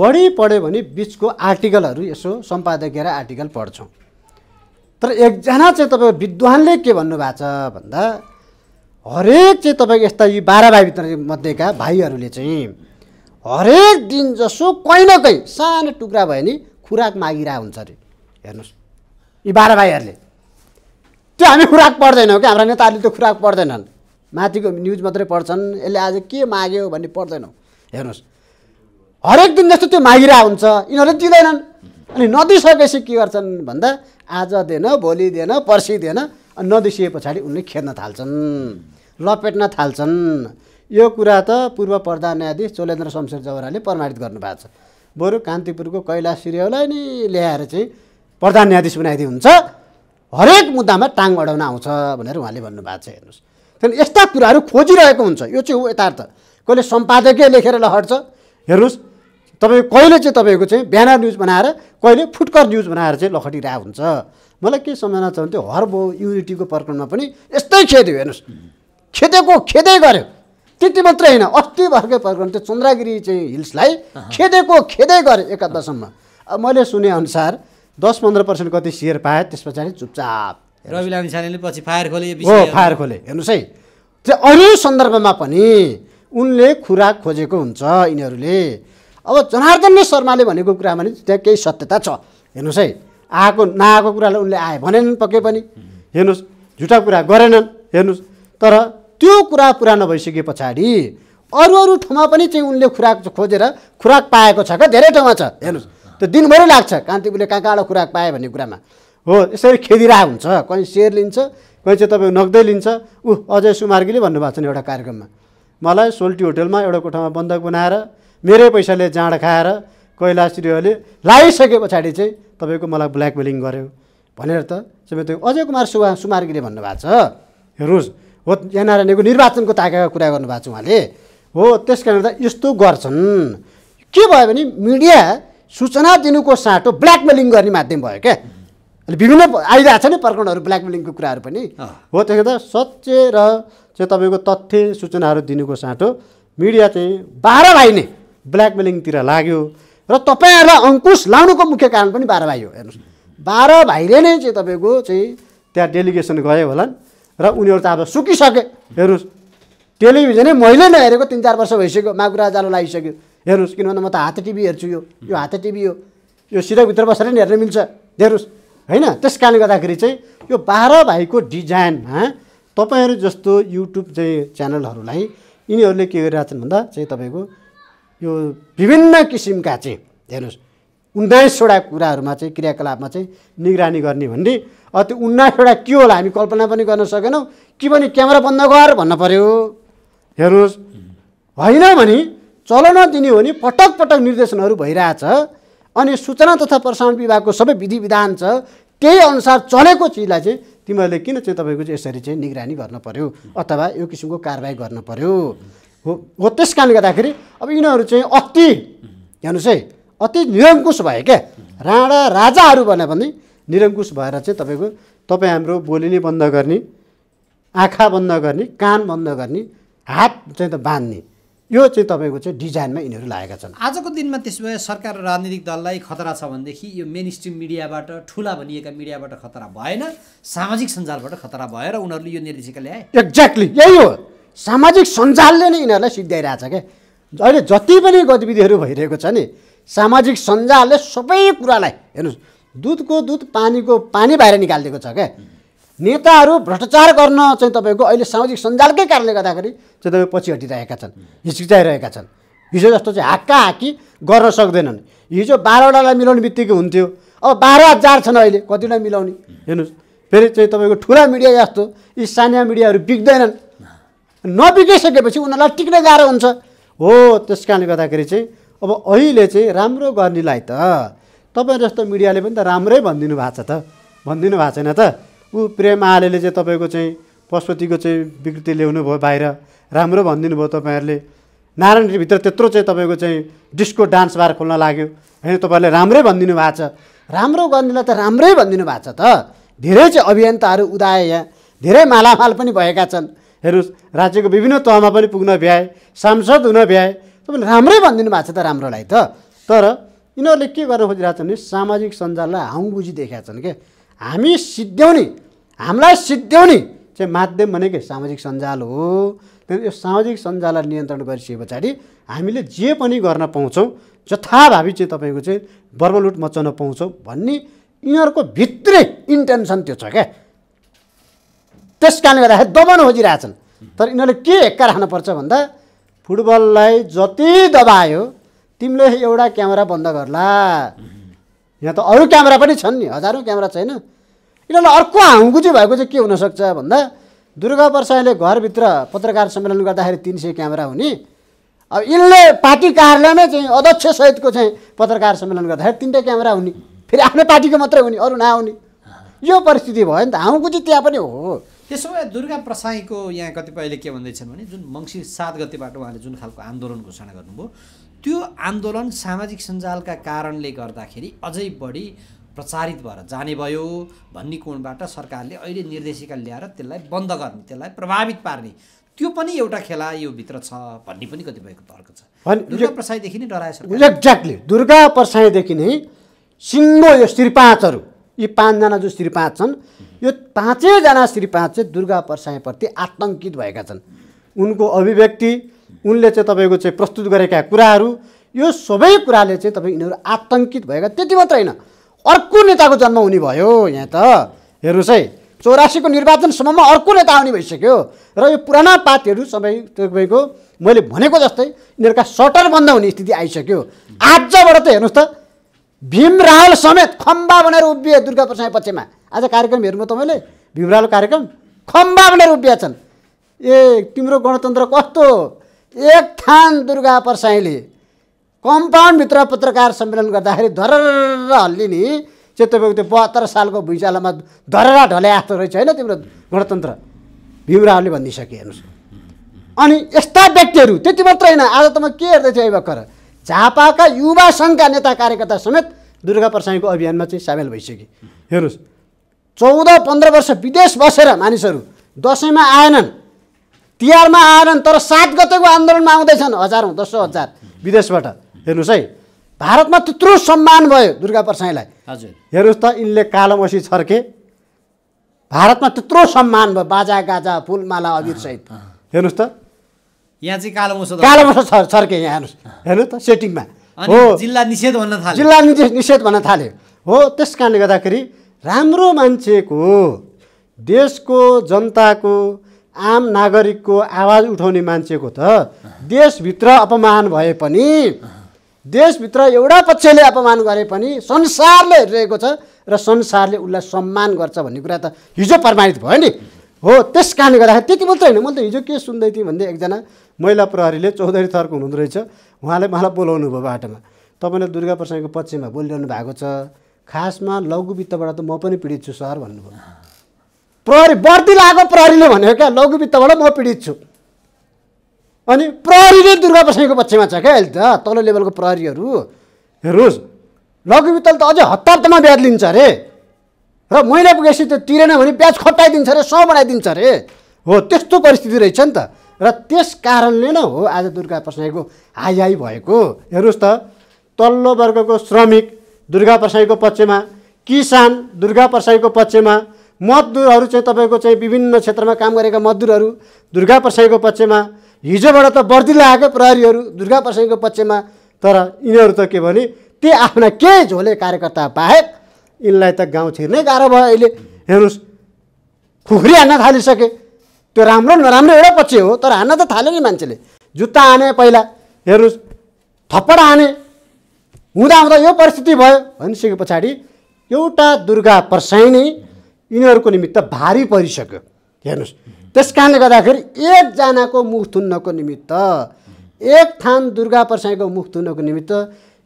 बढी पढ्यो भने बिचको आर्टिकलहरू यसो सम्पादकीय आर्टिकल पढ्छौँ तर एकजना चाहिँ तपाईँको विद्वानले के भन्नुभएको छ भन्दा हरेक चाहिँ तपाईँको यस्ता यी बाह्र भाइभित्र मध्येका भाइहरूले चाहिँ हरेक दिन जसो कहीँ न कहीँ सानो टुक्रा भयो नि खुराक मागिरहेको हुन्छ अरे हेर्नुहोस् यी बाह्र भाइहरूले त्यो हामी खुराक पढ्दैनौँ कि हाम्रा नेताहरूले त्यो खुराक पढ्दैनन् माथिको न्युज मात्रै पढ्छन् यसले आज के माग्यो भन्ने पढ्दैनौँ हेर्नुहोस् हरेक दिन जस्तो त्यो मागिरहेको हुन्छ यिनीहरूले दिँदैनन् अनि नदिइसकेपछि के गर्छन् भन्दा आज दिएन भोलि दिएन पर्सि दिएन अनि नदिसिए पछाडि उनले खेद्न थाल्छन् लपेट्न थाल्छन् यो कुरा त पूर्व प्रधान न्यायाधीश चोलेन्द्र शमशेर जवराले प्रमाणित गर्नुभएको छ बरु कान्तिपुरको कैलाश सिरियालाई नि ल्याएर चाहिँ प्रधान न्यायाधीश बनाइदिनु हुन्छ हरेक मुद्दामा टाङ अडाउन आउँछ भनेर उहाँले भन्नुभएको छ हेर्नुहोस् त्यहाँदेखि यस्ता कुराहरू खोजिरहेको हुन्छ यो चाहिँ हो यथार्थ कहिले सम्पादकीय लेखेर लहट्छ हेर्नुहोस् तपाईँ कहिले चाहिँ तपाईँको चाहिँ ब्यानर न्युज बनाएर कहिले फुटकर न्युज बनाएर चाहिँ लखटिरहेको हुन्छ मलाई के सम्झना छ भने त्यो हर्ब युनिटीको प्रकरणमा पनि यस्तै खेद्यो हेर्नुहोस् खेदेको खेदै गऱ्यो त्यति मात्रै होइन अस्ति भर्खरै प्रकरण त्यो चन्द्रगिरी चाहिँ हिल्सलाई खेदेको खेदै गऱ्यो एक हप्तासम्म मैले सुने अनुसार दस पन्ध्र पर्सेन्ट कति सेयर पाए त्यस पछाडि चुपचाप रवि लामी पछि फायर खोले हो फायर खोले हेर्नुहोस् है त्यो अरू सन्दर्भमा पनि उनले खुराक खोजेको हुन्छ यिनीहरूले अब जनार्दन शर्माले भनेको कुरामा त्यहाँ केही सत्यता छ हेर्नुहोस् है आएको नआएको कुरालाई उनले आए भनेनन् पक्कै पनि हेर्नुहोस् झुटा कुरा गरेनन् हेर्नुहोस् तर त्यो कुरा पुरा नभइसके पछाडि अरू अरू ठाउँमा पनि चाहिँ उनले खुराक खोजेर खुराक पाएको छ क्या धेरै ठाउँमा छ हेर्नुहोस् त्यो दिनभरि लाग्छ कान्तिपुरले कहाँ कहाँबाट कुरा पाए भन्ने कुरामा हो यसरी खेदिरहेको हुन्छ कहीँ सेयर लिन्छ कहीँ चाहिँ तपाईँको नग्दै लिन्छ ऊ अजय सुमार्गीले भन्नुभएको छ एउटा कार्यक्रममा मलाई सोल्टी होटेलमा एउटा कोठामा बन्धक बनाएर मेरै पैसाले जाँड खाएर कैलाश रेहले लगाइसके पछाडि चाहिँ तपाईँको मलाई ब्ल्याकमेलिङ गर्यो भनेर त तपाईँ अजय कुमार सुवा सुमार्गीले भन्नुभएको छ हेर्नुहोस् हो एनआरएनएको निर्वाचनको ताकाको कुरा गर्नुभएको छ उहाँले हो त्यस कारणले त यस्तो गर्छन् के भयो भने मिडिया सूचना दिनुको साटो ब्ल्याकमेलिङ गर्ने माध्यम भयो क्या अहिले विभिन्न आइरहेको छ नि प्रकरणहरू ब्ल्याकमेलिङको कुराहरू पनि हो त्यसले गर्दा सत्य र चाहिँ तपाईँको तथ्य सूचनाहरू दिनुको साटो मिडिया चाहिँ बाह्र भाइ नै ब्ल्याकमेलिङतिर लाग्यो र तपाईँहरूलाई अङ्कुश लाउनुको मुख्य कारण पनि बाह्र भाइ हो हेर्नुहोस् बाह्र भाइले नै चाहिँ तपाईँको चाहिँ त्यहाँ डेलिगेसन गयो होला र उनीहरू त अब सुकिसके हेर्नुहोस् टेलिभिजनै मैले नहेरेको तिन चार वर्ष भइसक्यो मागुरा जालो लागिसक्यो हेर्नुहोस् किनभने म त हात टिभी हेर्छु यो यो हात टिभी हो यो सिधैभित्र बसेर नि हेर्न मिल्छ हेर्नुहोस् होइन त्यस कारणले गर्दाखेरि चाहिँ यो बाह्र भाइको डिजाइनमा तपाईँहरू जस्तो युट्युब चाहिँ च्यानलहरूलाई यिनीहरूले के गरिरहेछन् भन्दा चाहिँ तपाईँको यो विभिन्न किसिमका चाहिँ हेर्नुहोस् उन्नाइसवटा कुराहरूमा चाहिँ क्रियाकलापमा चाहिँ निगरानी गर्ने भन्ने अब त्यो उन्नाइसवटा के होला हामी कल्पना पनि गर्न सकेनौँ कि भने क्यामेरा बन्द गर भन्न पऱ्यो हेर्नुहोस् होइन भने चलन दिने हो भने पटक पटक निर्देशनहरू भइरहेछ अनि सूचना तथा प्रसारण विभागको सबै विधि विधान छ त्यही अनुसार चलेको चिजलाई चाहिँ तिमीहरूले किन चाहिँ तपाईँको चाहिँ यसरी चाहिँ निगरानी गर्न पर्यो अथवा यो किसिमको कारवाही गर्न पर्यो हो हो त्यस कारणले गर्दाखेरि अब यिनीहरू चाहिँ अति हेर्नुहोस् है अति निरङ्कुश भयो क्या राणा राजाहरू भने भने निरङ्कुश भएर चाहिँ तपाईँको तपाईँ हाम्रो बोली नै बन्द गर्ने आँखा बन्द गर्ने कान बन्द गर्ने हात चाहिँ त बाँध्ने यो चाहिँ तपाईँको चाहिँ डिजाइनमा यिनीहरू लागेका छन् आजको दिनमा त्यसो भए सरकार र राजनीतिक दललाई खतरा छ भनेदेखि यो मेन स्ट्रिम मिडियाबाट ठुला भनिएका मिडियाबाट खतरा भएन सामाजिक सञ्जालबाट खतरा भएर उनीहरूले यो निर्देशिका ल्याए एक्ज्याक्टली यही हो सामाजिक सञ्जालले नै यिनीहरूलाई सिद्ध्याइरहेछ क्या अहिले जति पनि गतिविधिहरू भइरहेको छ नि सामाजिक सञ्जालले सबै कुरालाई हेर्नुहोस् दुधको दुध पानीको पानी बाहिर निकालिदिएको छ क्या नेताहरू भ्रष्टाचार गर्न चाहिँ तपाईँको अहिले सामाजिक सञ्जालकै कारणले गर्दाखेरि चाहिँ तपाईँ पछि हटिरहेका छन् हिचकिचाइरहेका छन् हिजो जस्तो चाहिँ हाक्का हाकी गर्न सक्दैनन् हिजो बाह्रवटालाई मिलाउने बित्तिकै हुन्थ्यो अब बाह्र हजार छन् अहिले कतिलाई मिलाउने हेर्नुहोस् फेरि चाहिँ तपाईँको ठुला मिडिया जस्तो यी स्थानीय मिडियाहरू बिग्दैनन् नबिग्रिसकेपछि उनीहरूलाई टिक्न गाह्रो हुन्छ हो त्यस कारणले गर्दाखेरि चाहिँ अब अहिले चाहिँ राम्रो गर्नेलाई त तपाईँ जस्तो मिडियाले पनि त राम्रै भनिदिनु भएको छ त भनिदिनु भएको छैन त ऊ प्रेम आलेले चाहिँ तपाईँको चाहिँ पशुपतिको चाहिँ विकृति ल्याउनु भयो बाहिर राम्रो भनिदिनु भयो तपाईँहरूले नारायणभित्र त्यत्रो चाहिँ तपाईँको चाहिँ डिस्को डान्स बार खोल्न लाग्यो होइन तपाईँहरूले राम्रै भनिदिनु भएको छ राम्रो गर्नेलाई त राम्रै भनिदिनु भएको छ त धेरै चाहिँ अभियन्ताहरू उदाए यहाँ धेरै मालामाल पनि भएका छन् हेर्नुहोस् राज्यको विभिन्न तहमा पनि पुग्न भ्याए सांसद हुन भ्याए तपाईँले राम्रै भनिदिनु भएको छ त राम्रोलाई त तर यिनीहरूले के गर्न खोजिरहेको छन् भने सामाजिक सञ्जाललाई हाउबुझी देखाएका छन् क्या हामी सिद्ध्याउने हामीलाई सिद्ध्याउने चाहिँ माध्यम भनेको सामाजिक सञ्जाल हो त्यहाँदेखि यो सामाजिक सञ्जाललाई नियन्त्रण गरिसके पछाडि हामीले जे पनि गर्न पाउँछौँ जथाभावी चाहिँ तपाईँको चाहिँ बर्बलुट मचाउन पाउँछौँ भन्ने यिनीहरूको भित्रै इन्टेन्सन त्यो छ क्या त्यस कारणले गर्दाखेरि दबाउन खोजिरहेछन् तर यिनीहरूले के हेक्का राख्नुपर्छ भन्दा फुटबललाई जति दबायो तिमीले एउटा क्यामेरा बन्द गर्ला यहाँ त अरू क्यामेरा पनि छन् नि हजारौँ क्यामेरा छैन यिनीहरूलाई अर्को हाङ्गुजी भएको चाहिँ के हुनसक्छ भन्दा दुर्गा प्रसाईले घरभित्र पत्रकार सम्मेलन गर्दाखेरि तिन सय क्यामेरा हुने अब यिनले पार्टी कार्यालयमै चाहिँ अध्यक्षसहितको चाहिँ पत्रकार सम्मेलन गर्दाखेरि तिनवटै क्यामेरा हुने फेरि आफ्नै पार्टीको मात्रै हुने अरू नआउने यो परिस्थिति भयो नि त हाउकुजी त्यहाँ पनि हो त्यसो भए दुर्गा प्रसाईको यहाँ कतिपयले के भन्दैछन् भने जुन मङ्सिर सात गतिबाट उहाँले जुन खालको आन्दोलन घोषणा गर्नुभयो त्यो आन्दोलन सामाजिक सञ्जालका कारणले गर्दाखेरि अझै बढी प्रचारित भएर जाने भयो भन्ने कोणबाट सरकारले अहिले निर्देशिका ल्याएर त्यसलाई बन्द गर्ने त्यसलाई प्रभावित पार्ने त्यो पनि एउटा खेला यो भित्र छ भन्ने पनि कतिपयको तर्क छ दुर्गा प्रसाईदेखि नै डराएछ एक्ज्याक्टली दुर्गा प्रसाईदेखि नै सिङ्गो यो श्रीपाँचहरू यी पाँचजना जो श्री पाँच छन् यो पाँचैजना श्री पाँच चाहिँ दुर्गा परसाईप्रति आतङ्कित भएका छन् उनको अभिव्यक्ति उनले चाहिँ तपाईँको चाहिँ प्रस्तुत गरेका कुराहरू यो सबै कुराले चाहिँ तपाईँ यिनीहरू आतङ्कित भएका त्यति मात्र होइन अर्को नेताको जन्म हुने भयो यहाँ त हेर्नुहोस् है चौरासीको निर्वाचनसम्ममा अर्को नेता आउने भइसक्यो र यो पुराना पार्टीहरू सबै तपाईँको मैले भनेको जस्तै यिनीहरूका सटर बन्द हुने स्थिति आइसक्यो आजबाट त हेर्नुहोस् त भीमराल समेत खम्बा भनेर उभिए दुर्गा प्रसाद पक्षमा आज कार्यक्रम हेर्नु तपाईँले भीमराल कार्यक्रम खम्बा बनाएर उभिएका छन् ए तिम्रो गणतन्त्र कस्तो एक थान दुर्गा प्रसाईले कम्पाउन्डभित्र पत्रकार सम्मेलन गर्दाखेरि धरर हल्लिने चाहिँ तपाईँको त्यो बहत्तर सालको भुइँचालोमा धररा ढले जस्तो रहेछ होइन तिम्रो गणतन्त्र भीमरावले भनिदिइसके हेर्नुहोस् अनि यस्ता व्यक्तिहरू त्यति मात्र होइन आज त म के हेर्दै थिएँ भर्खर झापाका युवा सङ्घका नेता कार्यकर्ता समेत दुर्गा प्रसाईको अभियानमा चाहिँ सामेल भइसके हेर्नुहोस् चौध पन्ध्र वर्ष विदेश बसेर मानिसहरू दसैँमा आएनन् तिहारमा आएनन् तर सात गतेको आन्दोलनमा आउँदैछन् हजारौँ दसौँ हजार विदेशबाट हेर्नुहोस् है भारतमा त्यत्रो सम्मान भयो दुर्गा प्रसाईलाई हजुर हेर्नुहोस् त यिनले कालोमसी छर्के भारतमा त्यत्रो सम्मान भयो बाजा गाजा फुलमाला अबिरसहित हेर्नुहोस् त यहाँ चाहिँ कालो मसो कालो मसो छर्के यहाँ हेर्नुहोस् हेर्नु त सेटिङमा हो जिल्ला निषेध भन्न थाल्यो जिल्ला निषेध भन्न थाल्यो हो त्यस कारणले गर्दाखेरि राम्रो मान्छेको देशको जनताको आम नागरिकको आवाज उठाउने मान्छेको त देशभित्र अपमान भए पनि देशभित्र एउटा पक्षले अपमान गरे पनि संसारले हेरिरहेको छ र संसारले उसलाई सम्मान गर्छ भन्ने कुरा त हिजो प्रमाणित भयो नि हो त्यस कारणले गर्दाखेरि त्यति मात्रै होइन मैले त हिजो के सुन्दै थिएँ भन्दै एकजना महिला प्रहरीले चौधरी थरको हुनुहुँदो रहेछ उहाँले मलाई बोलाउनु भयो बाटोमा तपाईँले दुर्गा प्रसाईको पक्षमा बोलिरहनु भएको छ खासमा लघु वित्तबाट त म पनि पीडित छु सर भन्नुभयो प्रहरी बर्दी लागेको प्रहरीले भनेको क्या लघु वित्तबाट म पीडित छु अनि प्रहरीले दुर्गा प्रसाईको पक्षमा छ क्या अहिले त तल लेभलको प्रहरीहरू हेर्नुहोस् लघु वित्तले त अझै हतार ब्याज लिन्छ अरे र मैले पुगेपछि त्यो तिरेन भने ब्याज खट्टाइदिन्छ अरे सौ बनाइदिन्छ अरे हो त्यस्तो परिस्थिति रहेछ नि त र त्यस कारणले नै हो आज दुर्गा प्रसाईको हाई हाई भएको हेर्नुहोस् त तल्लो वर्गको श्रमिक दुर्गा प्रसाईको पक्षमा किसान दुर्गा प्रसाईको पक्षमा मजदुरहरू चाहिँ तपाईँको चाहिँ विभिन्न क्षेत्रमा काम गरेका मजदुरहरू दुर्गा प्रसाईको पक्षमा हिजोबाट त बढ्दी लागेको प्रहरीहरू दुर्गा प्रसाईको पक्षमा तर यिनीहरू त के भने ती आफ्ना केही झोले कार्यकर्ता बाहेक यिनलाई त गाउँ छिर्नै गाह्रो भयो अहिले हेर्नुहोस् खुखरी हान्न थालिसके त्यो राम्रो नराम्रो एउटा पछि हो तर हान्न त थाल्यो नि मान्छेले जुत्ता हाने पहिला हेर्नुहोस् थप्पड हाने हुँदा हुँदा यो परिस्थिति भयो भनिसके पछाडि एउटा दुर्गा पर्साइ नै यिनीहरूको निमित्त भारी परिसक्यो हेर्नुहोस् त्यस कारणले गर्दाखेरि एकजनाको मुख थुन्नको निमित्त एक थान दुर्गा पर्साइको मुख थुन्नको निमित्त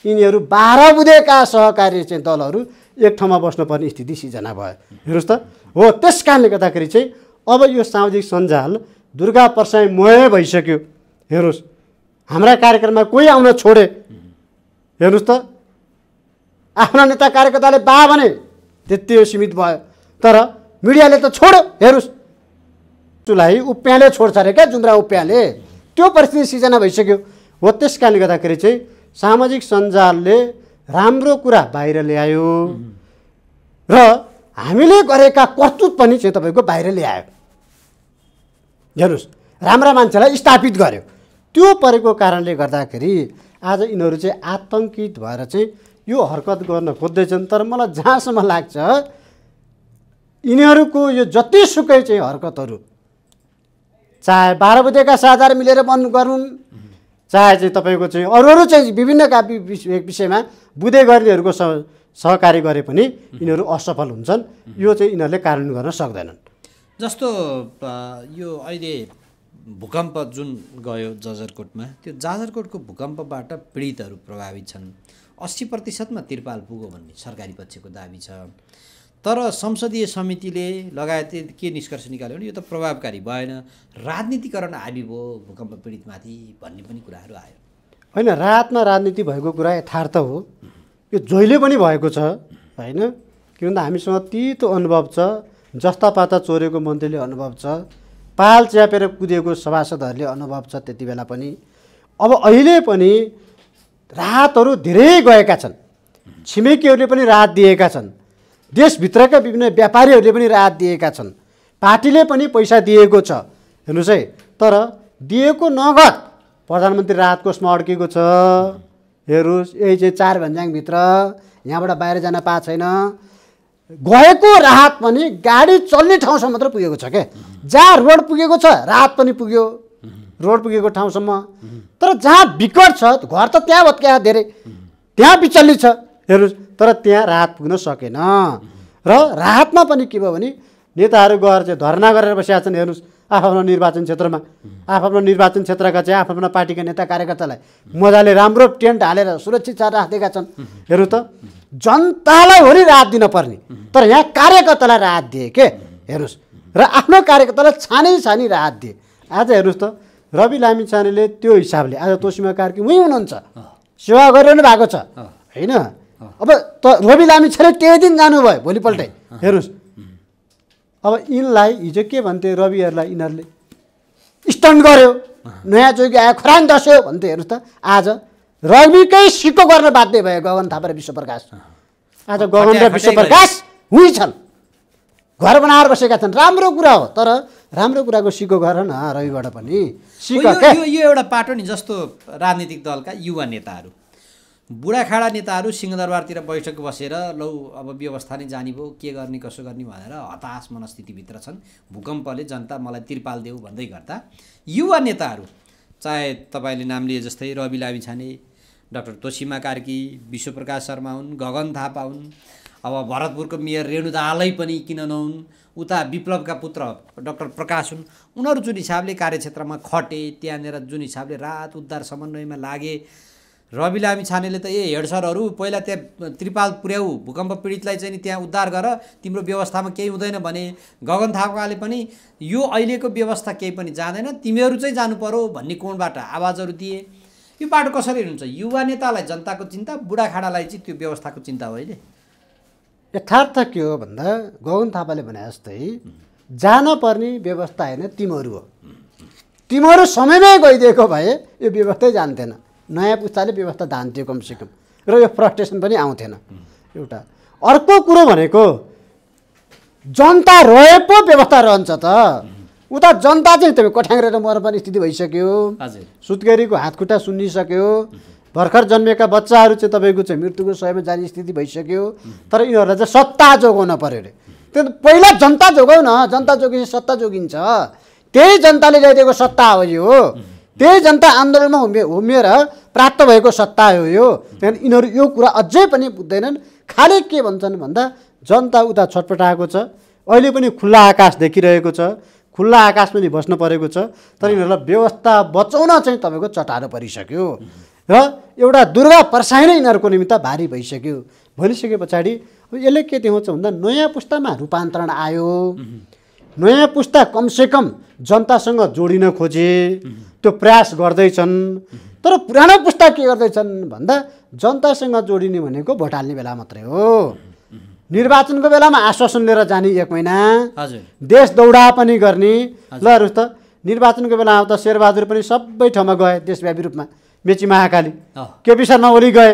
यिनीहरू बाह्र बुधेका सहकारी चाहिँ दलहरू एक ठाउँमा बस्नुपर्ने स्थिति सिर्जना भयो हेर्नुहोस् त हो त्यस कारणले गर्दाखेरि चाहिँ अब यो सामाजिक सञ्जाल दुर्गा प्रसाई मय भइसक्यो हेर्नुहोस् हाम्रा कार्यक्रममा कोही आउन छोडे हेर्नुहोस् त आफ्ना नेता कार्यकर्ताले बा भने त्यति सीमित भयो तर मिडियाले त छोड्यो हेर्नुहोस् चुलाई उप्याले छोड्छ अरे क्या जुन्द्रा उप्याले त्यो परिस्थिति सिर्जना भइसक्यो हो त्यस कारणले गर्दाखेरि चाहिँ सामाजिक सञ्जालले राम्रो कुरा बाहिर ल्यायो र हामीले गरेका कर्तुत पनि चाहिँ तपाईँको बाहिर ल्यायो हेर्नुहोस् राम्रा मान्छेलाई स्थापित गर्यो त्यो परेको कारणले गर्दाखेरि आज यिनीहरू चाहिँ आतङ्कित भएर चाहिँ यो हरकत गर्न खोज्दैछन् तर मलाई जहाँसम्म लाग्छ यिनीहरूको यो जतिसुकै चाहिँ हरकतहरू चाहे बाह्र बजेका साझा मिलेर बन्द गरून् चाहे चाहिँ तपाईँको चाहिँ अरू अरू चाहिँ विभिन्न का विषयमा बुधे गर्नेहरूको सहकारी गरे पनि यिनीहरू असफल हुन्छन् यो चाहिँ यिनीहरूले कारण गर्न सक्दैनन् जस्तो यो अहिले भूकम्प जुन गयो जाजरकोटमा त्यो जाजरकोटको भूकम्पबाट पीडितहरू प्रभावित छन् अस्सी प्रतिशतमा तिरपाल पुग्यो भन्ने सरकारी पक्षको दावी छ तर संसदीय समितिले लगायत के निष्कर्ष निकाल्यो भने यो त प्रभावकारी भएन राजनीतिकरण हाबी भयो भूकम्प पीडितमाथि भन्ने पनि कुराहरू आयो होइन रातमा राजनीति भएको कुरा यथार्थ हो यो जहिले पनि भएको छ होइन किनभने हामीसँग तितो अनुभव छ जस्ता पाता चोरेको मन्त्रीले अनुभव छ पाल च्यापेर कुदेको सभासदहरूले अनुभव छ त्यति बेला पनि अब अहिले पनि रातहरू धेरै गएका छन् छिमेकीहरूले पनि रात दिएका छन् देशभित्रका विभिन्न व्यापारीहरूले पनि राहत दिएका छन् पार्टीले पनि पैसा दिएको छ हेर्नुहोस् है तर दिएको नगद प्रधानमन्त्री राहत कोषमा अड्केको छ हेर्नुहोस् यही चाहिँ चार भन्ज्याङभित्र यहाँबाट बाहिर जान पाएको छैन गएको राहत पनि गाडी चल्ने ठाउँसम्म मात्र पुगेको छ क्या जहाँ रोड पुगेको छ राहत पनि पुग्यो रोड पुगेको ठाउँसम्म तर जहाँ विकट छ घर त त्यहाँ भत्क्या धेरै त्यहाँ बिचल्ली छ हेर्नुहोस् तर त्यहाँ राहत पुग्न सकेन र राहतमा पनि के भयो भने नेताहरू गएर चाहिँ धरना गरेर बसेका छन् हेर्नुहोस् आफ्नो निर्वाचन क्षेत्रमा आफ्नो निर्वाचन क्षेत्रका चाहिँ आफ्नो पार्टीका नेता कार्यकर्तालाई मजाले राम्रो टेन्ट हालेर सुरक्षित राखिदिएका छन् हेर्नु त जनतालाई हो नि राहत दिनपर्ने तर यहाँ कार्यकर्तालाई राहत दिए के हेर्नुहोस् र आफ्नो कार्यकर्तालाई छानी छानी राहत दिए आज हेर्नुहोस् त रवि लामी छानेले त्यो हिसाबले आज तोसिमा कार्की उहीँ हुनुहुन्छ सेवा गरिरहनु भएको छ होइन अब त रवि लामी छोरा त्यही दिन जानुभयो भोलिपल्टै हेर्नुहोस् अब यिनलाई हिजो के भन्थे रविहरूलाई यिनीहरूले स्टन्ड गर्यो नयाँ चौकी आयो खरान दस्यो भन्थ्यो हेर्नुहोस् त आज रविकै सिको गर्न बाध्य भयो गगन थापा र विश्वप्रकाश आज गगन र विश्वप्रकाश हुई छन् घर बनाएर बसेका छन् राम्रो कुरा हो तर राम्रो कुराको सिको गर न रविबाट पनि सिको यो एउटा पाटो नि जस्तो राजनीतिक दलका युवा नेताहरू बुढाखाडा नेताहरू सिंहदरबारतिर बैठक बसेर लौ अब व्यवस्था नै जाने भयो के गर्ने कसो गर्ने भनेर हताश मनस्थितिभित्र छन् भूकम्पले जनता मलाई त्रिपाल देऊ भन्दै गर्दा युवा नेताहरू चाहे तपाईँले नाम लिए जस्तै रवि लामी छाने डाक्टर तोसिमा कार्की विश्वप्रकाश शर्मा हुन् गगन थापा हुन् अब भरतपुरको मेयर रेणु दालै पनि किन नहुन् उता विप्लवका पुत्र डक्टर प्रकाश हुन् उनीहरू जुन हिसाबले कार्यक्षेत्रमा खटे त्यहाँनिर जुन हिसाबले रात उद्धार समन्वयमा लागे रवि लामी छानेले त ए हेड सरहरू पहिला त्यहाँ त्रिपाल पुर्याऊ भूकम्प पीडितलाई चाहिँ त्यहाँ उद्धार गर तिम्रो व्यवस्थामा केही हुँदैन भने गगन थापाले पनि यो अहिलेको व्यवस्था केही पनि जाँदैन तिमीहरू चाहिँ जानु पर्यो भन्ने कोणबाट आवाजहरू दिए यो बाटो कसरी हुन्छ युवा नेतालाई जनताको चिन्ता बुढाखाडालाई चाहिँ त्यो व्यवस्थाको चिन्ता हो अहिले यथार्थ के हो भन्दा गगन थापाले भने जस्तै जान पर्ने व्यवस्था होइन तिमीहरू हो तिमीहरू समयमै गइदिएको भए यो व्यवस्थै जान्थेन नयाँ पुस्ताले व्यवस्था धान्थ्यो कमसेकम र यो फ्रस्ट्रेसन पनि आउँथेन एउटा अर्को कुरो भनेको जनता रहे पो व्यवस्था रहन्छ त उता जनता चाहिँ तपाईँ कठ्याङ्ग्रेर मर्नुपर्ने स्थिति भइसक्यो सुत्केरीको हातखुट्टा सुन्निसक्यो भर्खर जन्मेका बच्चाहरू चाहिँ तपाईँको चाहिँ मृत्युको सयमा जाने स्थिति भइसक्यो तर यिनीहरूलाई चाहिँ सत्ता जोगाउन पऱ्यो अरे त्यो पहिला जनता न जनता जोगिन्छ सत्ता जोगिन्छ त्यही जनताले ल्याइदिएको सत्ता हो यो त्यही जनता आन्दोलनमा उमे हुमेर प्राप्त भएको सत्ता हो यो त्यहाँदेखि यिनीहरू यो कुरा अझै पनि बुझ्दैनन् खालि के भन्छन् भन्दा जनता उता छटपटाएको छ अहिले पनि खुल्ला आकाश देखिरहेको छ खुल्ला आकाश पनि बस्न परेको छ तर यिनीहरूलाई व्यवस्था बचाउन चाहिँ तपाईँको चटारो परिसक्यो र एउटा दुर्गा पर्साइ नै यिनीहरूको निमित्त भारी भइसक्यो भोलिसके पछाडि यसले के देखाउँछ भन्दा नयाँ पुस्तामा रूपान्तरण आयो नयाँ पुस्ता कमसेकम जनतासँग जोडिन खोजे त्यो प्रयास गर्दैछन् तर पुरानो पुस्ता के गर्दैछन् भन्दा जनतासँग जोडिने भनेको भोट हाल्ने बेला मात्रै हो निर्वाचनको बेलामा आश्वासन लिएर जाने एक महिना देश दौडा पनि गर्ने ल हेर्नुहोस् त निर्वाचनको बेला आउँदा शेरबहादुर पनि सबै ठाउँमा गए देशव्यापी रूपमा मेची महाकाली केपी शर्मा ओली गए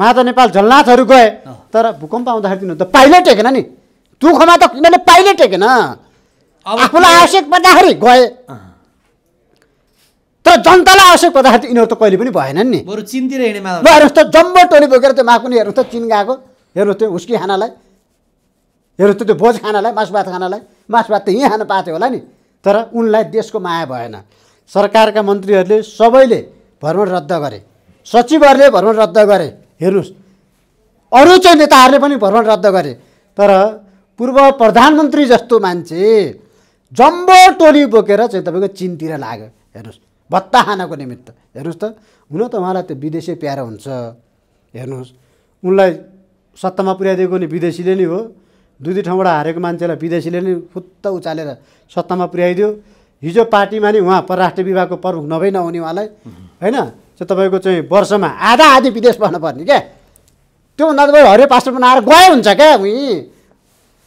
माता नेपाल झलनाथहरू गए तर भूकम्प आउँदाखेरि दिनु त पाइलै टेकेन नि दुःखमा त यिनीहरूले पाइलै टेकेन आफूलाई आवश्यक पर्दाखेरि गए तर जनतालाई आवश्यक पर्दाखेरि यिनीहरू त कहिले पनि भएन नि बरु चिनतिर ल हेर्नुहोस् त जम्बो टोली बोकेर त्यो माकुनी हेर्नुहोस् त चिन गएको हेर्नुहोस् त्यो हुस्की खानालाई हेर्नुहोस् त त्यो भोज खानालाई मासु भात खानालाई मासु भात त यहीँ खान पाएको थियो होला नि तर उनलाई देशको माया भएन सरकारका मन्त्रीहरूले सबैले भ्रमण रद्द गरे सचिवहरूले भ्रमण रद्द गरे हेर्नुहोस् अरू चाहिँ नेताहरूले पनि भ्रमण रद्द गरे तर पूर्व प्रधानमन्त्री जस्तो मान्छे जम्बो टोली बोकेर चाहिँ तपाईँको चिनतिर लाग्यो हेर्नुहोस् भत्ता खानको निमित्त हेर्नुहोस् त हुन त उहाँलाई त्यो विदेशी प्यारो हुन्छ हेर्नुहोस् उनलाई सत्तामा पुर्याइदिएको नि विदेशीले नै हो दुई दुई ठाउँबाट हारेको मान्छेलाई विदेशीले नै फुत्त उचालेर सत्तामा पुर्याइदियो हिजो पार्टीमा नि उहाँ परराष्ट्र विभागको प्रमुख नभई नहुने उहाँलाई होइन त्यो तपाईँको चाहिँ वर्षमा आधा आधी विदेश बस्नुपर्ने क्या त्योभन्दा तपाईँ हरियो पासपोर्ट बनाएर गए हुन्छ क्या उहीँ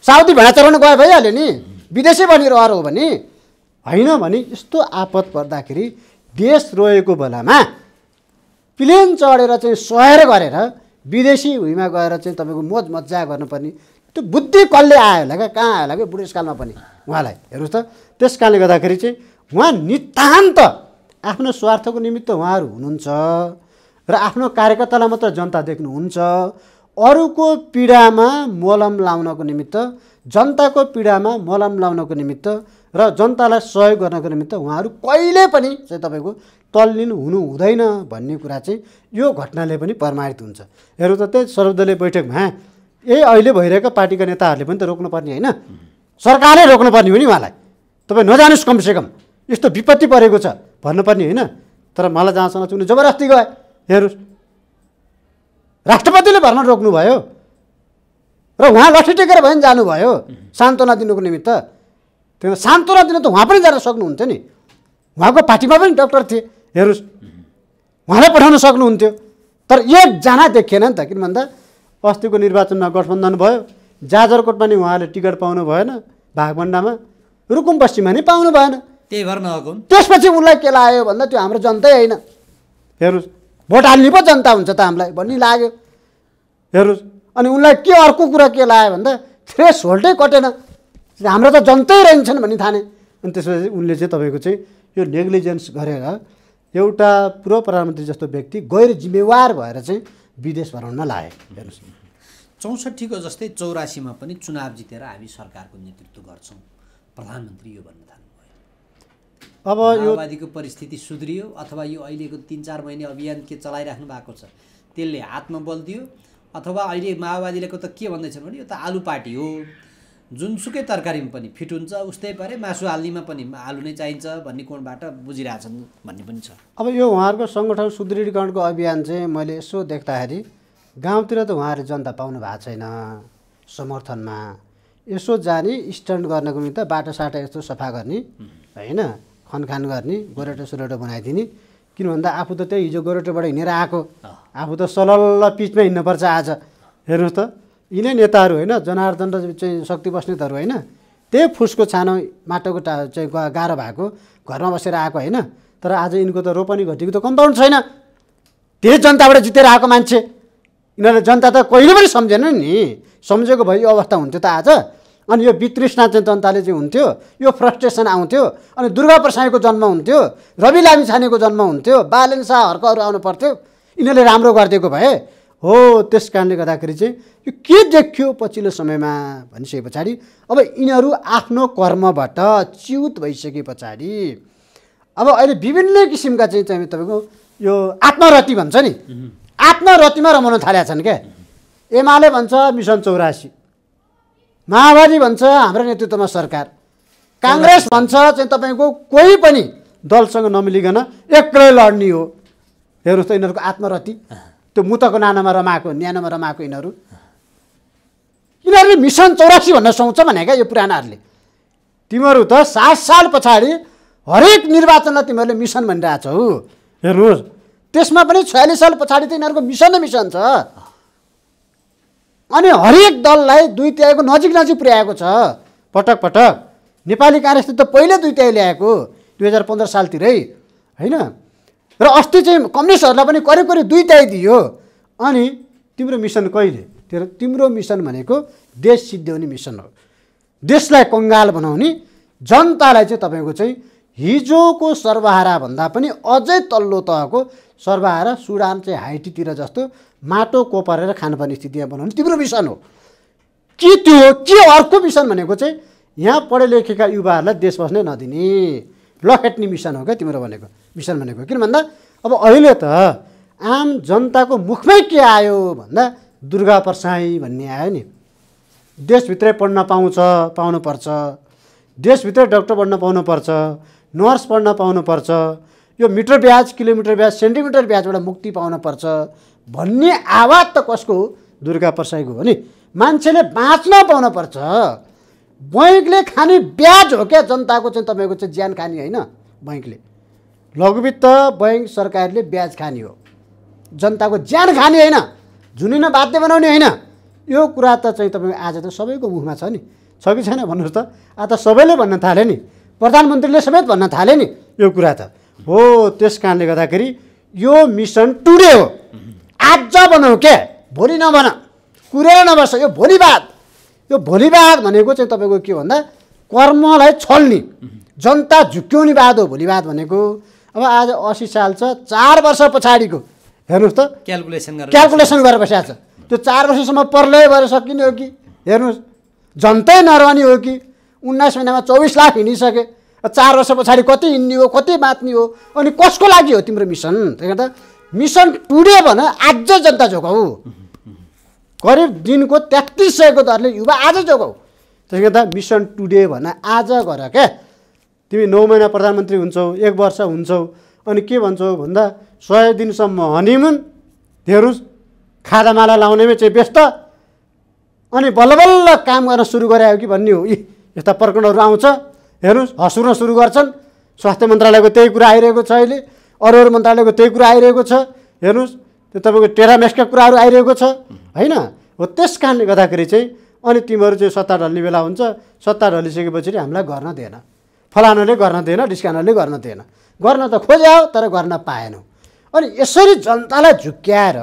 साउदी भेडा चलाउनु गए भइहाल्यो नि विदेशी भनेर अरू हो भने होइन भने यस्तो आपत पर्दाखेरि देश रोएको बेलामा प्लेन चढेर चाहिँ सहर गरेर विदेशी भुइँमा गएर चाहिँ तपाईँको मोज मजा गर्नुपर्ने त्यो बुद्धि कसले आयो होला क्या कहाँ आयो होला क्या बुढेसकालमा पनि उहाँलाई हेर्नुहोस् त त्यस कारणले गर्दाखेरि चाहिँ उहाँ नितान्त आफ्नो स्वार्थको निमित्त उहाँहरू हुनुहुन्छ र आफ्नो कार्यकर्तालाई मात्र जनता देख्नुहुन्छ अरूको पीडामा मलम लाउनको निमित्त जनताको पीडामा मलम लाउनको निमित्त र जनतालाई सहयोग गर्नको निमित्त उहाँहरू कहिले पनि चाहिँ तपाईँको तल्लिन हुनु हुँदैन भन्ने कुरा चाहिँ यो घटनाले पनि प्रमाणित हुन्छ हेरौँ त त्यही सर्वदलीय बैठकमा ए अहिले भइरहेका पार्टीका नेताहरूले पनि त रोक्नुपर्ने होइन सरकारले रोक्नुपर्ने हो नि उहाँलाई तपाईँ नजानुहोस् कमसेकम यस्तो विपत्ति परेको छ भन्नुपर्ने होइन तर मलाई जहाँसम्म चुन्नु जबरजस्ती गए हेर्नुहोस् राष्ट्रपतिले भर्ना रोक्नुभयो र उहाँ लट्ठी टेकेर भए पनि जानुभयो सान्त्वना दिनुको निमित्त त्यो सान्त्वना दिनु त उहाँ पनि जान सक्नुहुन्थ्यो नि उहाँको पार्टीमा पनि डक्टर थिए हेर्नुहोस् उहाँलाई पठाउन सक्नुहुन्थ्यो तर एकजना देखिएन नि त किन भन्दा अस्तिको निर्वाचनमा गठबन्धन भयो जाजरकोटमा नि उहाँले टिकट पाउनु भएन भागभन्डामा रुकुम पश्चिममा नि पाउनु भएन त्यही भएर नभएको त्यसपछि उनलाई के लाग्यो भन्दा त्यो हाम्रो जनतै होइन हेर्नुहोस् भोट हाल्ने पो जनता हुन्छ त हामीलाई भन्ने लाग्यो हेर्नुहोस् अनि उनलाई के अर्को कुरा के लायो भन्दा थ्रेस होल्डै कटेन हाम्रो त जन्तै रहन्छन् भन्ने थाने अनि त्यसपछि उनले चाहिँ तपाईँको चाहिँ यो नेग्लिजेन्स गरेर एउटा पूर्व प्रधानमन्त्री जस्तो व्यक्ति गैर जिम्मेवार भएर चाहिँ विदेश भ्रमणमा लाए हेर्नुहोस् चौसठीको जस्तै चौरासीमा पनि चुनाव जितेर हामी सरकारको नेतृत्व गर्छौँ प्रधानमन्त्री यो भन्न थाल्नुभयो अब यो योवादीको परिस्थिति सुध्रियो अथवा यो अहिलेको तिन चार महिने अभियान के चलाइराख्नु भएको छ त्यसले आत्मबल दियो अथवा अहिले माओवादीलेको त के भन्दैछन् भने यो त आलु पार्टी हो जुनसुकै तरकारीमा पनि फिट हुन्छ उस्तै परे मासु हाल्नेमा पनि आलु नै चाहिन्छ भन्ने कोणबाट बुझिरहेछन् भन्ने पनि छ अब यो उहाँहरूको सङ्गठन सुदृढीकरणको अभियान चाहिँ मैले यसो देख्दाखेरि गाउँतिर त उहाँहरू जनता पाउनु भएको छैन समर्थनमा यसो जाने स्ट्यान्ड गर्नको निम्ति बाटोसाटो यस्तो सफा गर्ने होइन खनखान गर्ने गोरेटो सोरेटो बनाइदिने किन भन्दा आफू त त्यही हिजो गोरेटोबाट हिँडेर आएको आफू त सलल पिचमै हिँड्नुपर्छ आज हेर्नुहोस् त यिनै नेताहरू होइन जनार्दन र चाहिँ शक्ति बस्नेतहरू होइन त्यही फुसको छानो माटोको टा चाहिँ गाह्रो भएको घरमा बसेर आएको होइन तर आज यिनको त रोपनी घटेको त कम्पाउन्ड छैन त्यही जनताबाट जितेर आएको मान्छे यिनीहरूले जनता त कहिले पनि सम्झेन नि सम्झेको भए यो अवस्था हुन्थ्यो त आज अनि यो वितृष्णा चाहिँ जनताले चाहिँ हुन्थ्यो यो फ्रस्ट्रेसन आउँथ्यो अनि दुर्गा प्रसाईको जन्म हुन्थ्यो रवि लामिछानेको जन्म हुन्थ्यो बालन शाह हर्कहरू आउनु पर्थ्यो यिनीहरूले राम्रो गरिदिएको भए हो त्यस कारणले गर्दाखेरि चाहिँ यो के देखियो पछिल्लो समयमा भनिसके पछाडि अब यिनीहरू आफ्नो कर्मबाट च्युत भइसके पछाडि अब अहिले विभिन्न किसिमका चाहिँ चाहिँ तपाईँको यो आत्मरति भन्छ नि आत्मरतिमा रमाउन थालेका छन् क्या एमाले भन्छ मिसन चौरासी माओवादी भन्छ हाम्रो नेतृत्वमा सरकार काङ्ग्रेस भन्छ चाहिँ तपाईँको कोही पनि दलसँग नमिलिकन एक्लै लड्ने हो हेर्नुहोस् त यिनीहरूको आत्मरति त्यो मुतको नानामा रमाएको न्यानोमा रमाएको यिनीहरू यिनीहरूले मिसन चौरासी भन्न भने क्या यो पुरानाहरूले तिमीहरू त सात साल पछाडि हरेक निर्वाचनमा तिमीहरूले मिसन भनिरहेछौ हेर्नुहोस् त्यसमा पनि छयालिस साल पछाडि त यिनीहरूको मिसन नै मिसन छ अनि हरेक दललाई दुई तिहाईको नजिक नजिक पुर्याएको छ पटक पटक नेपाली काङ्ग्रेस त पहिल्यै दुई तिहाई ल्याएको दुई हजार पन्ध्र सालतिरै होइन र अस्ति चाहिँ कम्युनिस्टहरूलाई पनि करिब करिब दुई तिहाई दियो अनि तिम्रो मिसन कहिले तेरो तिम्रो मिसन भनेको देश सिद्ध्याउने मिसन हो देशलाई कङ्गाल बनाउने जनतालाई चाहिँ तपाईँको चाहिँ हिजोको सर्वहाराभन्दा पनि अझै तल्लो तहको सर्वाएर सुडान चाहिँ हाइटीतिर जस्तो माटो कोपरेर खानुपर्ने स्थितिमा बनाउने तिम्रो मिसन हो के त्यो हो के अर्को मिसन भनेको चाहिँ यहाँ पढे लेखेका युवाहरूलाई देश बस्नै नदिने ल लखेट्ने मिसन हो क्या तिम्रो भनेको मिसन भनेको किन भन्दा अब अहिले त आम जनताको मुखमै के आयो भन्दा दुर्गा प्रसाई भन्ने आयो नि देशभित्रै पढ्न पाउँछ पाउनुपर्छ देशभित्रै डक्टर पढ्न पाउनुपर्छ नर्स पढ्न पाउनुपर्छ यो मिटर ब्याज किलोमिटर ब्याज सेन्टिमिटर ब्याजबाट मुक्ति पाउनपर्छ भन्ने आवाज त कसको दुर्गा प्रसाईको हो नि मान्छेले बाँच्न पाउनपर्छ बैङ्कले खाने ब्याज हो क्या जनताको चाहिँ तपाईँको चाहिँ ज्यान खाने होइन बैङ्कले लघुवित्त बैङ्क सरकारले ब्याज खाने हो जनताको ज्यान खाने होइन झुनिन बाध्य बनाउने होइन यो कुरा त चाहिँ तपाईँको आज त सबैको मुखमा छ नि छ कि छैन भन्नुहोस् त आज त सबैले भन्न थाले नि प्रधानमन्त्रीले समेत भन्न थाले नि यो कुरा त हो त्यस कारणले गर्दाखेरि यो मिसन टुडे हो आज बनाऊ क्या भोलि नबन कुरेर नबस यो भोलिवाद यो भोलिवाद भनेको चाहिँ तपाईँको के भन्दा कर्मलाई छल्ने जनता झुक्क्याउने बाद हो भोलिवाद भनेको अब आज असी साल छ चार वर्ष पछाडिको हेर्नुहोस् त क्यालकुलेसन क्यालकुलेसन गरेर बसिरहेको छ त्यो चार वर्षसम्म प्रलय भएर सकिने हो कि हेर्नुहोस् झन्तै नरहने हो कि उन्नाइस महिनामा चौबिस लाख हिँडिसके चार वर्ष पछाडि कति हिँड्ने हो कति बाँच्ने हो अनि कसको लागि हो तिम्रो मिसन त्यही त मिसन टुडे भने आज जनता जोगाऊ करिब दिनको तेत्तिस सयको दरले युवा आज जोगाऊ त्यसले गर्दा मिसन टुडे भन आज गर क्या तिमी नौ महिना प्रधानमन्त्री हुन्छौ एक वर्ष हुन्छौ अनि के भन्छौ भन्दा सय दिनसम्म हनिमुन धेरुस खादामाला लाउनेमै चाहिँ व्यस्त अनि बल्ल बल्ल काम गर्न सुरु गरायो कि भन्ने हो यी यस्ता प्रकरणहरू आउँछ हेर्नुहोस् हँसुर्न सुरु गर्छन् स्वास्थ्य मन्त्रालयको त्यही कुरा आइरहेको छ अहिले अरू अरू मन्त्रालयको त्यही कुरा आइरहेको छ हेर्नुहोस् त्यो तपाईँको टेरामेक्सका कुराहरू आइरहेको छ होइन हो त्यस कारणले गर्दाखेरि चाहिँ अनि तिमीहरू चाहिँ सत्ता ढल्ने बेला हुन्छ सत्ता ढलिसकेपछि नै हामीलाई गर्न दिएन फलानाले गर्न दिएन डिस्कानले गर्न दिएन गर्न त खोज्या तर गर्न पाएनौ अनि यसरी जनतालाई झुक्क्याएर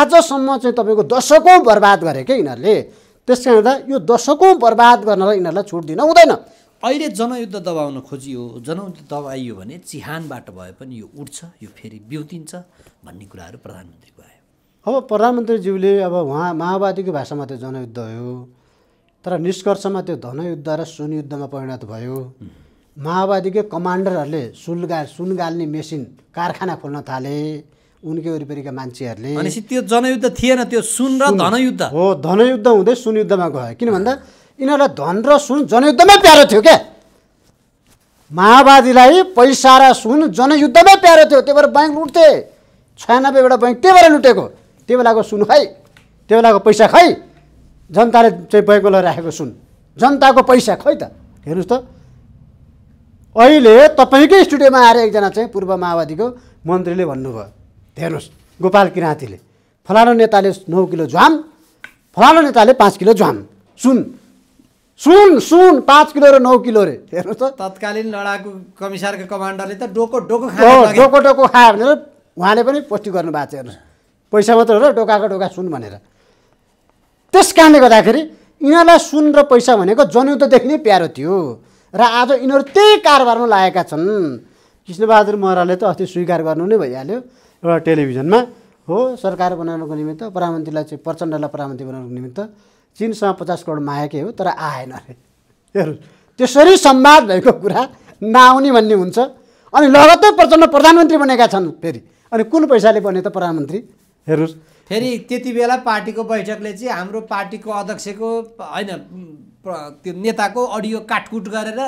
आजसम्म चाहिँ तपाईँको दशकौँ बर्बाद गरे क्या यिनीहरूले त्यस कारण यो दशकौँ बर्बाद गर्नलाई यिनीहरूलाई छुट दिन हुँदैन अहिले जनयुद्ध दबाउन खोजियो जनयुद्ध दबाइयो भने चिहानबाट भए पनि यो उठ्छ यो फेरि बिउतिन्छ भन्ने कुराहरू प्रधानमन्त्रीको आयो अब प्रधानमन्त्रीज्यूले अब उहाँ माओवादीको भाषामा त्यो जनयुद्ध हो तर निष्कर्षमा त्यो धनयुद्ध र सुनयुद्धमा परिणत भयो माओवादीकै कमान्डरहरूले सुनगा सुन गाल्ने मेसिन कारखाना खोल्न थाले उनकै वरिपरिका मान्छेहरूले त्यो जनयुद्ध थिएन त्यो सुन र धनयुद्ध हो धनयुद्ध हुँदै सुनयुद्धमा गयो किन भन्दा यिनीहरूलाई धन र सुन जनयुद्धमै प्यारो थियो क्या माओवादीलाई पैसा र सुन जनयुद्धमै प्यारो थियो त्यही भएर ब्याङ्क लुट्थे छयानब्बेवटा ब्याङ्क त्यही भएर लुटेको त्यो बेलाको सुन खै त्यो बेलाको पैसा खै जनताले चाहिँ बैङ्कमा राखेको सुन जनताको पैसा खै त हेर्नुहोस् त अहिले तपाईँकै स्टुडियोमा आएर एकजना चाहिँ पूर्व माओवादीको मन्त्रीले भन्नुभयो हेर्नुहोस् गोपाल किराँतीले फलानु नेताले नौ किलो ज्वाम फलानु नेताले पाँच किलो ज्वाम सुन सुन सुन पाँच किलो र नौ किलो रे हेर्नुहोस् त तत्कालीन लडाकु कमिसारको कमान्डरले त डोको डोको खायो डोको डोको खायो भनेर उहाँले पनि पोस्टिङ गर्नुभएको भएको थियो हेर्नुहोस् पैसा मात्र हो र डोकाको डोका सुन भनेर त्यस कारणले गर्दाखेरि यिनीहरूलाई सुन र पैसा भनेको जनयुद्धदेखि नै प्यारो थियो र आज यिनीहरू त्यही कारोबारमा लागेका छन् कृष्णबहादुर महराले त अस्ति स्वीकार गर्नु नै भइहाल्यो एउटा टेलिभिजनमा हो सरकार बनाउनको निमित्त प्रधानमन्त्रीलाई चाहिँ प्रचण्डलाई प्रधानमन्त्री बनाउनुको निमित्त चिनसँग पचास करोड मागेकै हो तर आएन अरे हेर त्यसरी संवाद भएको कुरा नआउने भन्ने हुन्छ अनि लगत्तै प्रचण्ड प्रधानमन्त्री बनेका छन् फेरि अनि कुन पैसाले बने त प्रधानमन्त्री हेर्नुहोस् फेरि त्यति बेला पार्टीको बैठकले चाहिँ हाम्रो पार्टीको अध्यक्षको होइन त्यो नेताको अडियो काटकुट गरेर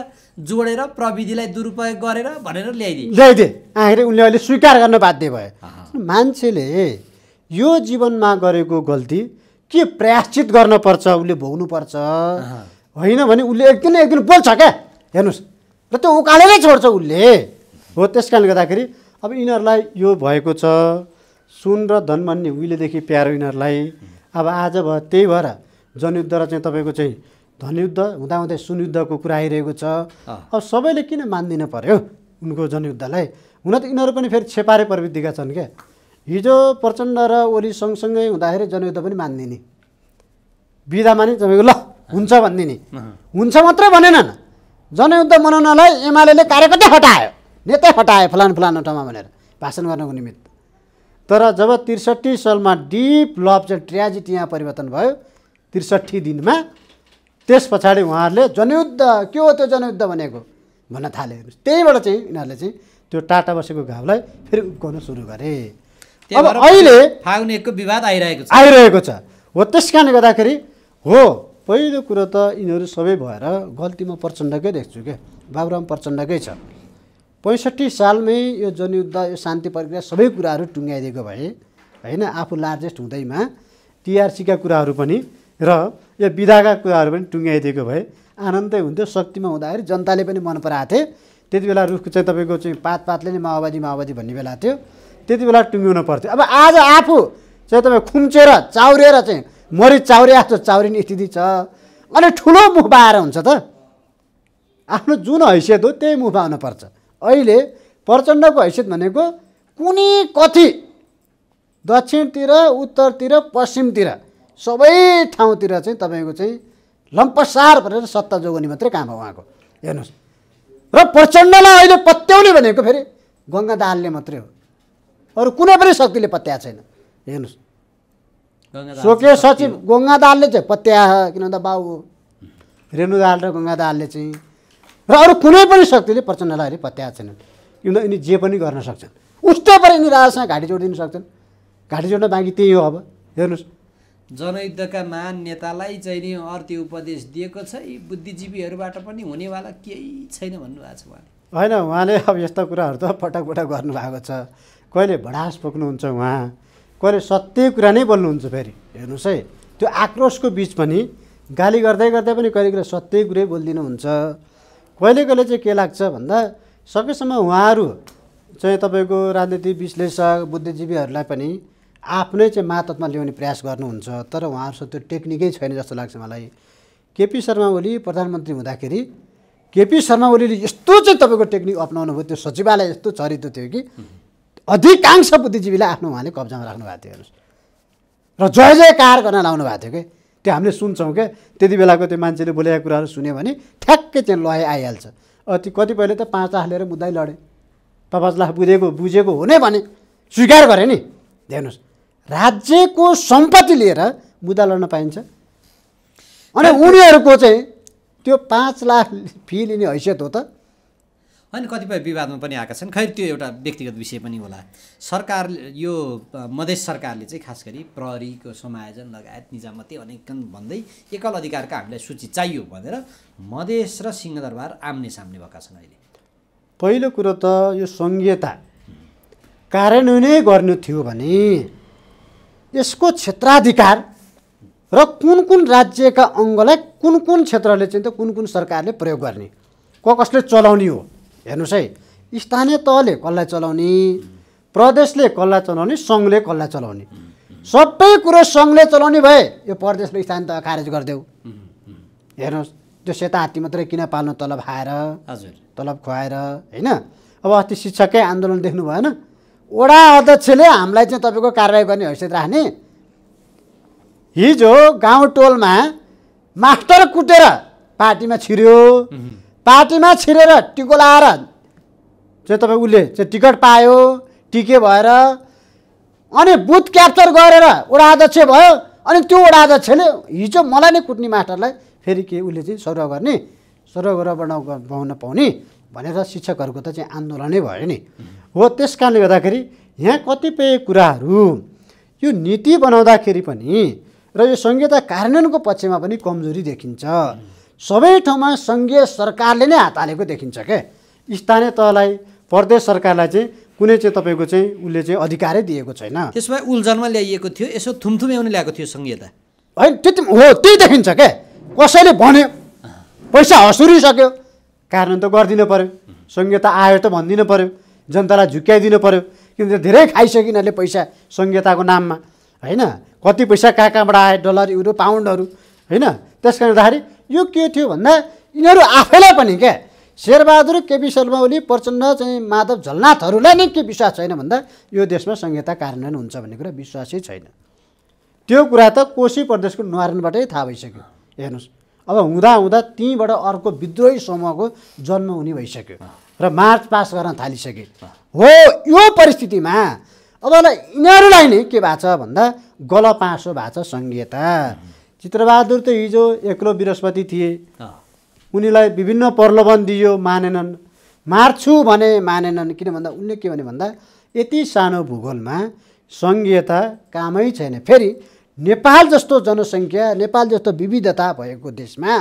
जोडेर प्रविधिलाई दुरुपयोग गरेर भनेर ल्याइदिए ल्याइदिए आखिर उनले अहिले स्वीकार गर्न बाध्य भए मान्छेले यो जीवनमा गरेको गल्ती के गर्न पर्छ उसले भोग्नुपर्छ होइन भने उसले एक दिन एक दिन बोल्छ क्या हेर्नुहोस् र त्यो उकालेरै छोड्छ उसले हो त्यस कारणले गर्दाखेरि अब यिनीहरूलाई यो भएको छ सुन र धन भन्ने उहिलेदेखि प्यारो यिनीहरूलाई अब आज भयो त्यही भएर जनयुद्ध र चाहिँ तपाईँको चाहिँ धनयुद्ध हुँदाहुँदै सुनयुद्धको कुरा आइरहेको छ अब सबैले किन मानिदिनु पऱ्यो उनको जनयुद्धलाई हुन त यिनीहरू पनि फेरि छेपारे प्रविधिका छन् क्या हिजो प्रचण्ड र ओली सँगसँगै हुँदाखेरि जनयुद्ध पनि मानिदिने विधा मानि तपाईँको ल हुन्छ भनिदिने हुन्छ मात्रै भनेनन् जनयुद्ध मनाउनलाई एमाले कार्यकर्ता हटायो नेतै हटायो फलान फलान ठाउँमा भनेर भाषण गर्नको निमित्त तर जब त्रिसठी सालमा डिप लभ चाहिँ ट्रेजिटी यहाँ परिवर्तन भयो त्रिसठी दिनमा त्यस पछाडि उहाँहरूले जनयुद्ध के हो त्यो जनयुद्ध भनेको भन्न थाले त्यहीबाट चाहिँ यिनीहरूले चाहिँ त्यो टाटा बसेको घाउलाई फेरि उब्काउन सुरु गरे अब अहिले फाग्नेको विवाद आइरहेको छ आइरहेको छ हो त्यस कारणले गर्दाखेरि हो पहिलो कुरो त यिनीहरू सबै भएर गल्तीमा प्रचण्डकै देख्छु क्या बाबुराम प्रचण्डकै छ पैँसठी सालमै यो जनयुद्ध यो शान्ति प्रक्रिया सबै कुराहरू टुङ्गाइदिएको भए होइन आफू लार्जेस्ट हुँदैमा टिआरसीका कुराहरू पनि र यो विधाका कुराहरू पनि टुङ्गाइदिएको भए आनन्दै हुन्थ्यो शक्तिमा हुँदाखेरि जनताले पनि मन पराएको थिए त्यति बेला रुख चाहिँ तपाईँको चाहिँ पात पातले नै माओवादी माओवादी भन्ने बेला थियो त्यति बेला टुङ्गिनु पर्थ्यो अब आज आफू चाहिँ तपाईँ खुम्चेर चाउरेर चाहिँ मरि चाउरे जस्तो चाउरिने स्थिति छ अनि ठुलो मुख बाहेर हुन्छ त आफ्नो जुन हैसियत हो त्यही मुख आउनुपर्छ अहिले प्रचण्डको हैसियत भनेको कुनै कति दक्षिणतिर उत्तरतिर पश्चिमतिर सबै ठाउँतिर चाहिँ तपाईँको चाहिँ लम्पसार भनेर सत्ता जोगाउने मात्रै काम हो उहाँको हेर्नुहोस् र प्रचण्डलाई अहिले पत्याउने भनेको फेरि गङ्गा दालले मात्रै हो अरू कुनै पनि शक्तिले पत्याएको छैन हेर्नुहोस् स्वकीय सचिव गङ्गा दालले चाहिँ पत्या किन भन्दा बाबु रेणु दाल र गङ्गा दालले चाहिँ र अरू कुनै पनि शक्तिले प्रचण्डलाई अहिले पत्या छैनन् किनभने यिनी जे पनि गर्न सक्छन् उस्तै पनि यिनी राजासँग घाँटी जोडिदिन सक्छन् घाँटी जोड्न बाँकी त्यही हो अब हेर्नुहोस् जनयुद्धका महान नेतालाई चाहिँ नि अर्थी उपदेश दिएको छ यी बुद्धिजीवीहरूबाट पनि हुनेवाला केही छैन भन्नुभएको छ उहाँले होइन उहाँले अब यस्ता कुराहरू त पटक पटक गर्नुभएको छ कहिले भडास पोक्नुहुन्छ उहाँ कहिले सत्य कुरा नै बोल्नुहुन्छ फेरि हेर्नुहोस् है त्यो आक्रोशको बिच पनि गाली गर्दै गर्दै पनि कहिले कहिले सत्य कुरै बोलिदिनुहुन्छ कहिले कहिले चाहिँ के लाग्छ भन्दा सकेसम्म उहाँहरू चाहिँ तपाईँको राजनीति विश्लेषक बुद्धिजीवीहरूलाई पनि आफ्नै चाहिँ मातत्मा ल्याउने प्रयास गर्नुहुन्छ तर उहाँहरूसँग त्यो टेक्निकै छैन जस्तो लाग्छ मलाई केपी शर्मा ओली प्रधानमन्त्री हुँदाखेरि केपी शर्मा ओलीले यस्तो चाहिँ तपाईँको टेक्निक अप्नाउनु भयो त्यो सचिवालय यस्तो चरित्र थियो कि अधिकांश बुद्धिजीवीलाई आफ्नो उहाँले कब्जामा राख्नु भएको थियो हेर्नुहोस् र जय कार गर्न लाउनु भएको थियो कि त्यो हामीले सुन्छौँ क्या त्यति बेलाको त्यो मान्छेले बोलेको कुराहरू सुन्यो भने ठ्याक्कै त्यहाँ लय आइहाल्छ अति कतिपयले त पाँच लाख लिएर मुद्दै लडे तपाईँलाई बुझेको बुझेको हुने भने स्वीकार गरे नि हेर्नुहोस् राज्यको सम्पत्ति लिएर मुद्दा लड्न पाइन्छ अनि उनीहरूको चाहिँ त्यो पाँच लाख फी लिने हैसियत हो त अनि कतिपय विवादमा पनि आएका छन् खैर त्यो एउटा व्यक्तिगत विषय पनि होला सरकार यो मधेस सरकारले चाहिँ खास गरी प्रहरीको समायोजन लगायत निजामती अनेकन भन्दै एकल अधिकारका हामीलाई सूची चाहियो भनेर मधेस र सिंहदरबार आम्ने सामने भएका छन् अहिले पहिलो कुरो त यो सङ्घीयता कार्यान्वयनै गर्नु थियो भने यसको क्षेत्राधिकार र कुन कुन राज्यका अङ्गलाई कुन कुन क्षेत्रले चाहिँ त कुन कुन सरकारले प्रयोग गर्ने क कसले चलाउने हो हेर्नुहोस् है स्थानीय तहले कसलाई चलाउने प्रदेशले कसलाई चलाउने सङ्घले कसलाई चलाउने सबै कुरो सङ्घले चलाउने भए यो प्रदेशले स्थानीय तह खारेज गरिदेऊ हेर्नुहोस् त्यो सेता हात्ती मात्रै किन पाल्नु तलब खाएर हजुर तलब खुवाएर होइन अब अस्ति शिक्षकै आन्दोलन देख्नु भएन वडा अध्यक्षले हामीलाई चाहिँ तपाईँको कारवाही गर्ने हैसियत राख्ने हिजो गाउँ टोलमा मास्टर कुटेर पार्टीमा छिर्यो पार्टीमा छिरेर टिको लाएर चाहिँ तपाईँ उसले चाहिँ टिकट पायो टिके भएर अनि बुथ क्याप्चर गरेर अध्यक्ष भयो अनि त्यो अध्यक्षले हिजो मलाई नै कुटनी मास्टरलाई फेरि के उसले चाहिँ सर्व गर्ने सौर बनाउन पाउने भनेर शिक्षकहरूको त चाहिँ आन्दोलनै भयो नि हो त्यस कारणले गर्दाखेरि यहाँ कतिपय कुराहरू यो नीति बनाउँदाखेरि पनि र यो संहिता कार्यान्वयनको पक्षमा पनि कमजोरी देखिन्छ सबै ठाउँमा सङ्घीय सरकारले नै हात हालेको देखिन्छ के स्थानीय तहलाई प्रदेश सरकारलाई चाहिँ कुनै चाहिँ तपाईँको चाहिँ उसले चाहिँ अधिकारै दिएको छैन त्यसमा उल्झनमा ल्याइएको थियो यसो थुम्थुम्याउनु ल्याएको थियो सङ्घीयता होइन त्यति हो त्यही देखिन्छ के कसैले भन्यो पैसा हसुरिसक्यो कारण त गरिदिनु पऱ्यो सङ्घीयता आयो त भनिदिनु पऱ्यो जनतालाई झुक्क्याइदिनु पऱ्यो किनभने धेरै खाइसक्यो यिनीहरूले पैसा सङ्घीयताको नाममा होइन कति पैसा कहाँ कहाँबाट आयो डलर युरो पाउन्डहरू होइन त्यस कारणले गर्दाखेरि यो के थियो भन्दा यिनीहरू आफैलाई पनि क्या शेरबहादुर केपी शर्मा ओली प्रचण्ड चाहिँ माधव झलनाथहरूलाई नै के विश्वास छैन भन्दा यो देशमा संहिता कार्यान्वयन हुन्छ भन्ने कुरा विश्वासै छैन त्यो कुरा त कोशी प्रदेशको न्वारणबाटै थाहा भइसक्यो हेर्नुहोस् अब हुँदा हुँदा त्यहीँबाट अर्को विद्रोही समूहको जन्म हुने भइसक्यो र मार्च पास गर्न थालिसके हो यो परिस्थितिमा अब यिनीहरूलाई नै के भएको छ भन्दा गलपासो भएको छ संहिता चित्रबहादुर त हिजो एक्लो बृहस्पति थिए उनीलाई विभिन्न प्रलोभन दियो मानेनन् मार्छु भने मानेनन् किन भन्दा उनले के भने भन्दा यति सानो भूगोलमा सङ्घीयता कामै छैन फेरि नेपाल जस्तो जनसङ्ख्या नेपाल जस्तो विविधता भएको देशमा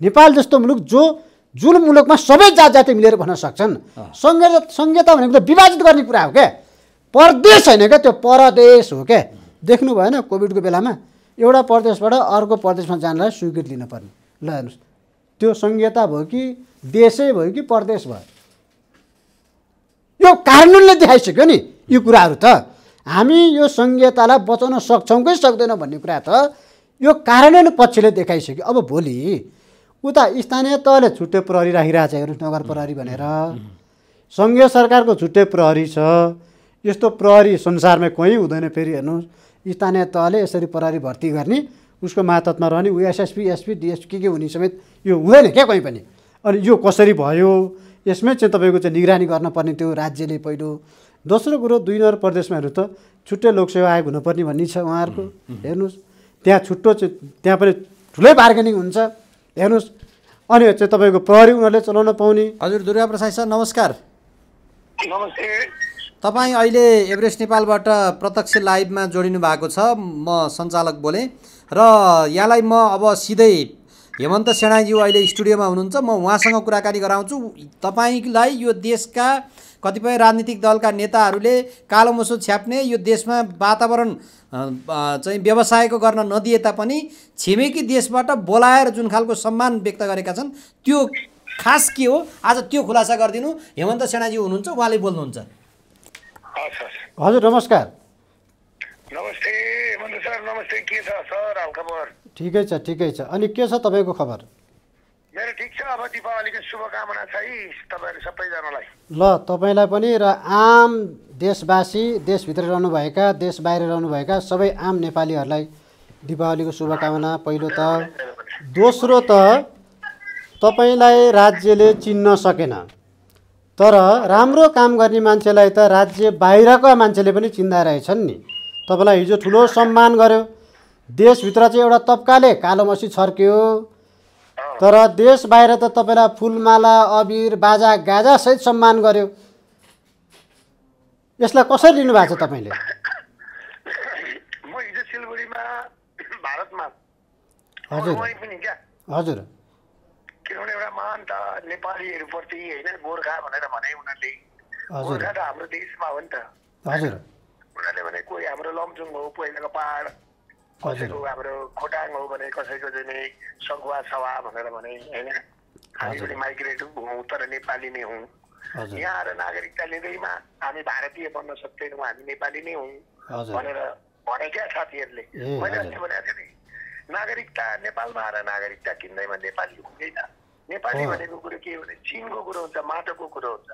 नेपाल जस्तो मुलुक जो जुन मुलुकमा सबै जात जाति मिलेर भन्न सक्छन् सङ्घ सङ्घीयता भनेको त विभाजित गर्ने कुरा हो क्या परदेश होइन क्या त्यो परदेश हो क्या देख्नु भएन कोभिडको बेलामा एउटा प्रदेशबाट अर्को प्रदेशमा जानलाई स्वीकृति लिनुपर्ने ल हेर्नुहोस् त्यो संहिता भयो कि देशै भयो कि प्रदेश भयो यो कानुनले देखाइसक्यो नि यो कुराहरू त हामी यो संहितालाई बचाउन सक्छौँ कि सक्दैनौँ भन्ने कुरा त यो कार्यान्वयन पछिले देखाइसक्यो अब भोलि उता स्थानीय तहले छुट्टै प्रहरी राखिरहेछ हेर्नुहोस् नगर प्रहरी भनेर सङ्घीय सरकारको छुट्टै प्रहरी छ यस्तो प्रहरी संसारमै कहीँ हुँदैन फेरि हेर्नुहोस् स्थानीय तहले यसरी प्रहरी भर्ती गर्ने उसको मातहतमा रहने ऊ एसएसपी एसपी डिएसपी के के हुने समेत यो हुँदैन क्या कहीँ पनि अनि यो कसरी भयो यसमै चाहिँ तपाईँको चाहिँ निगरानी गर्न पर्ने त्यो राज्यले पहिलो दोस्रो कुरो दुई नम्बर प्रदेशमाहरू त छुट्टै लोकसेवा आयोग हुनुपर्ने भन्ने छ उहाँहरूको हेर्नुहोस् त्यहाँ छुट्टो चाहिँ त्यहाँ पनि ठुलै बार्गेनिङ हुन्छ हेर्नुहोस् अनि चाहिँ तपाईँको प्रहरी उनीहरूले चलाउन पाउने हजुर दुर्गा प्रसाद सर नमस्कार नमस्ते तपाईँ अहिले एभरेस्ट नेपालबाट प्रत्यक्ष लाइभमा जोडिनु भएको छ म सञ्चालक बोलेँ र यहाँलाई म अब सिधै हेमन्त सेनाज्यू अहिले स्टुडियोमा हुनुहुन्छ म उहाँसँग कुराकानी गराउँछु तपाईँलाई यो देशका कतिपय राजनीतिक दलका नेताहरूले कालो मुसो छ्याप्ने यो देशमा वातावरण चाहिँ व्यवसायको गर्न नदिए तापनि छिमेकी देशबाट बोलाएर जुन खालको सम्मान व्यक्त गरेका छन् त्यो खास के हो आज त्यो खुलासा गरिदिनु हेमन्त सेनाजी हुनुहुन्छ उहाँले बोल्नुहुन्छ हजुर नमस्कार नमस्ते सर नमस्ते के छ सर हालखबर ठिकै छ ठिकै छ अनि के छ तपाईँको खबर मेरो ठिक छ अब शुभकामना छ है तपाईँहरू सबैजनालाई ल तपाईँलाई पनि र आम देशवासी देशभित्र रहनुभएका देश बाहिर रहनुभएका सबै आम नेपालीहरूलाई दिपावलीको शुभकामना पहिलो त दोस्रो त तपाईँलाई राज्यले चिन्न सकेन तर राम्रो काम गर्ने मान्छेलाई त राज्य बाहिरका मान्छेले पनि चिन्दा रहेछन् नि तपाईँलाई हिजो ठुलो सम्मान गर्यो देशभित्र चाहिँ एउटा तप्काले कालो मसी छर्क्यो तर देश बाहिर त तपाईँलाई फुलमाला अबिर बाजा गाजा सहित सम्मान गर्यो यसलाई कसरी लिनुभएको छ तपाईँले हजुर हजुर किनभने एउटा महान त नेपालीहरूप्रति होइन गोर्खा भनेर भने उनीहरूले गोर्खा त हाम्रो देशमा हो नि त हजुर उनीहरूले भने कोही हाम्रो लमजुङ हो पहिलाको पहाड कसैको हाम्रो खोटाङ हो भने कसैको चाहिँ सगुवा सवा भनेर भने होइन हामी पनि माइग्रेट हौँ तर नेपाली नै हौँ यहाँ आएर नागरिकता लिँदैमा हामी भारतीय बन्न सक्दैनौँ हामी नेपाली नै हौँ भनेर भने क्या साथीहरूले मैले भनेको थिएँ नि नागरिकता नेपालमा आएर नागरिकता किन्दैमा नेपाली हुँदैन नेपाली भनेको कुरो के हो भने जिनको कुरो हुन्छ माटोको कुरो हुन्छ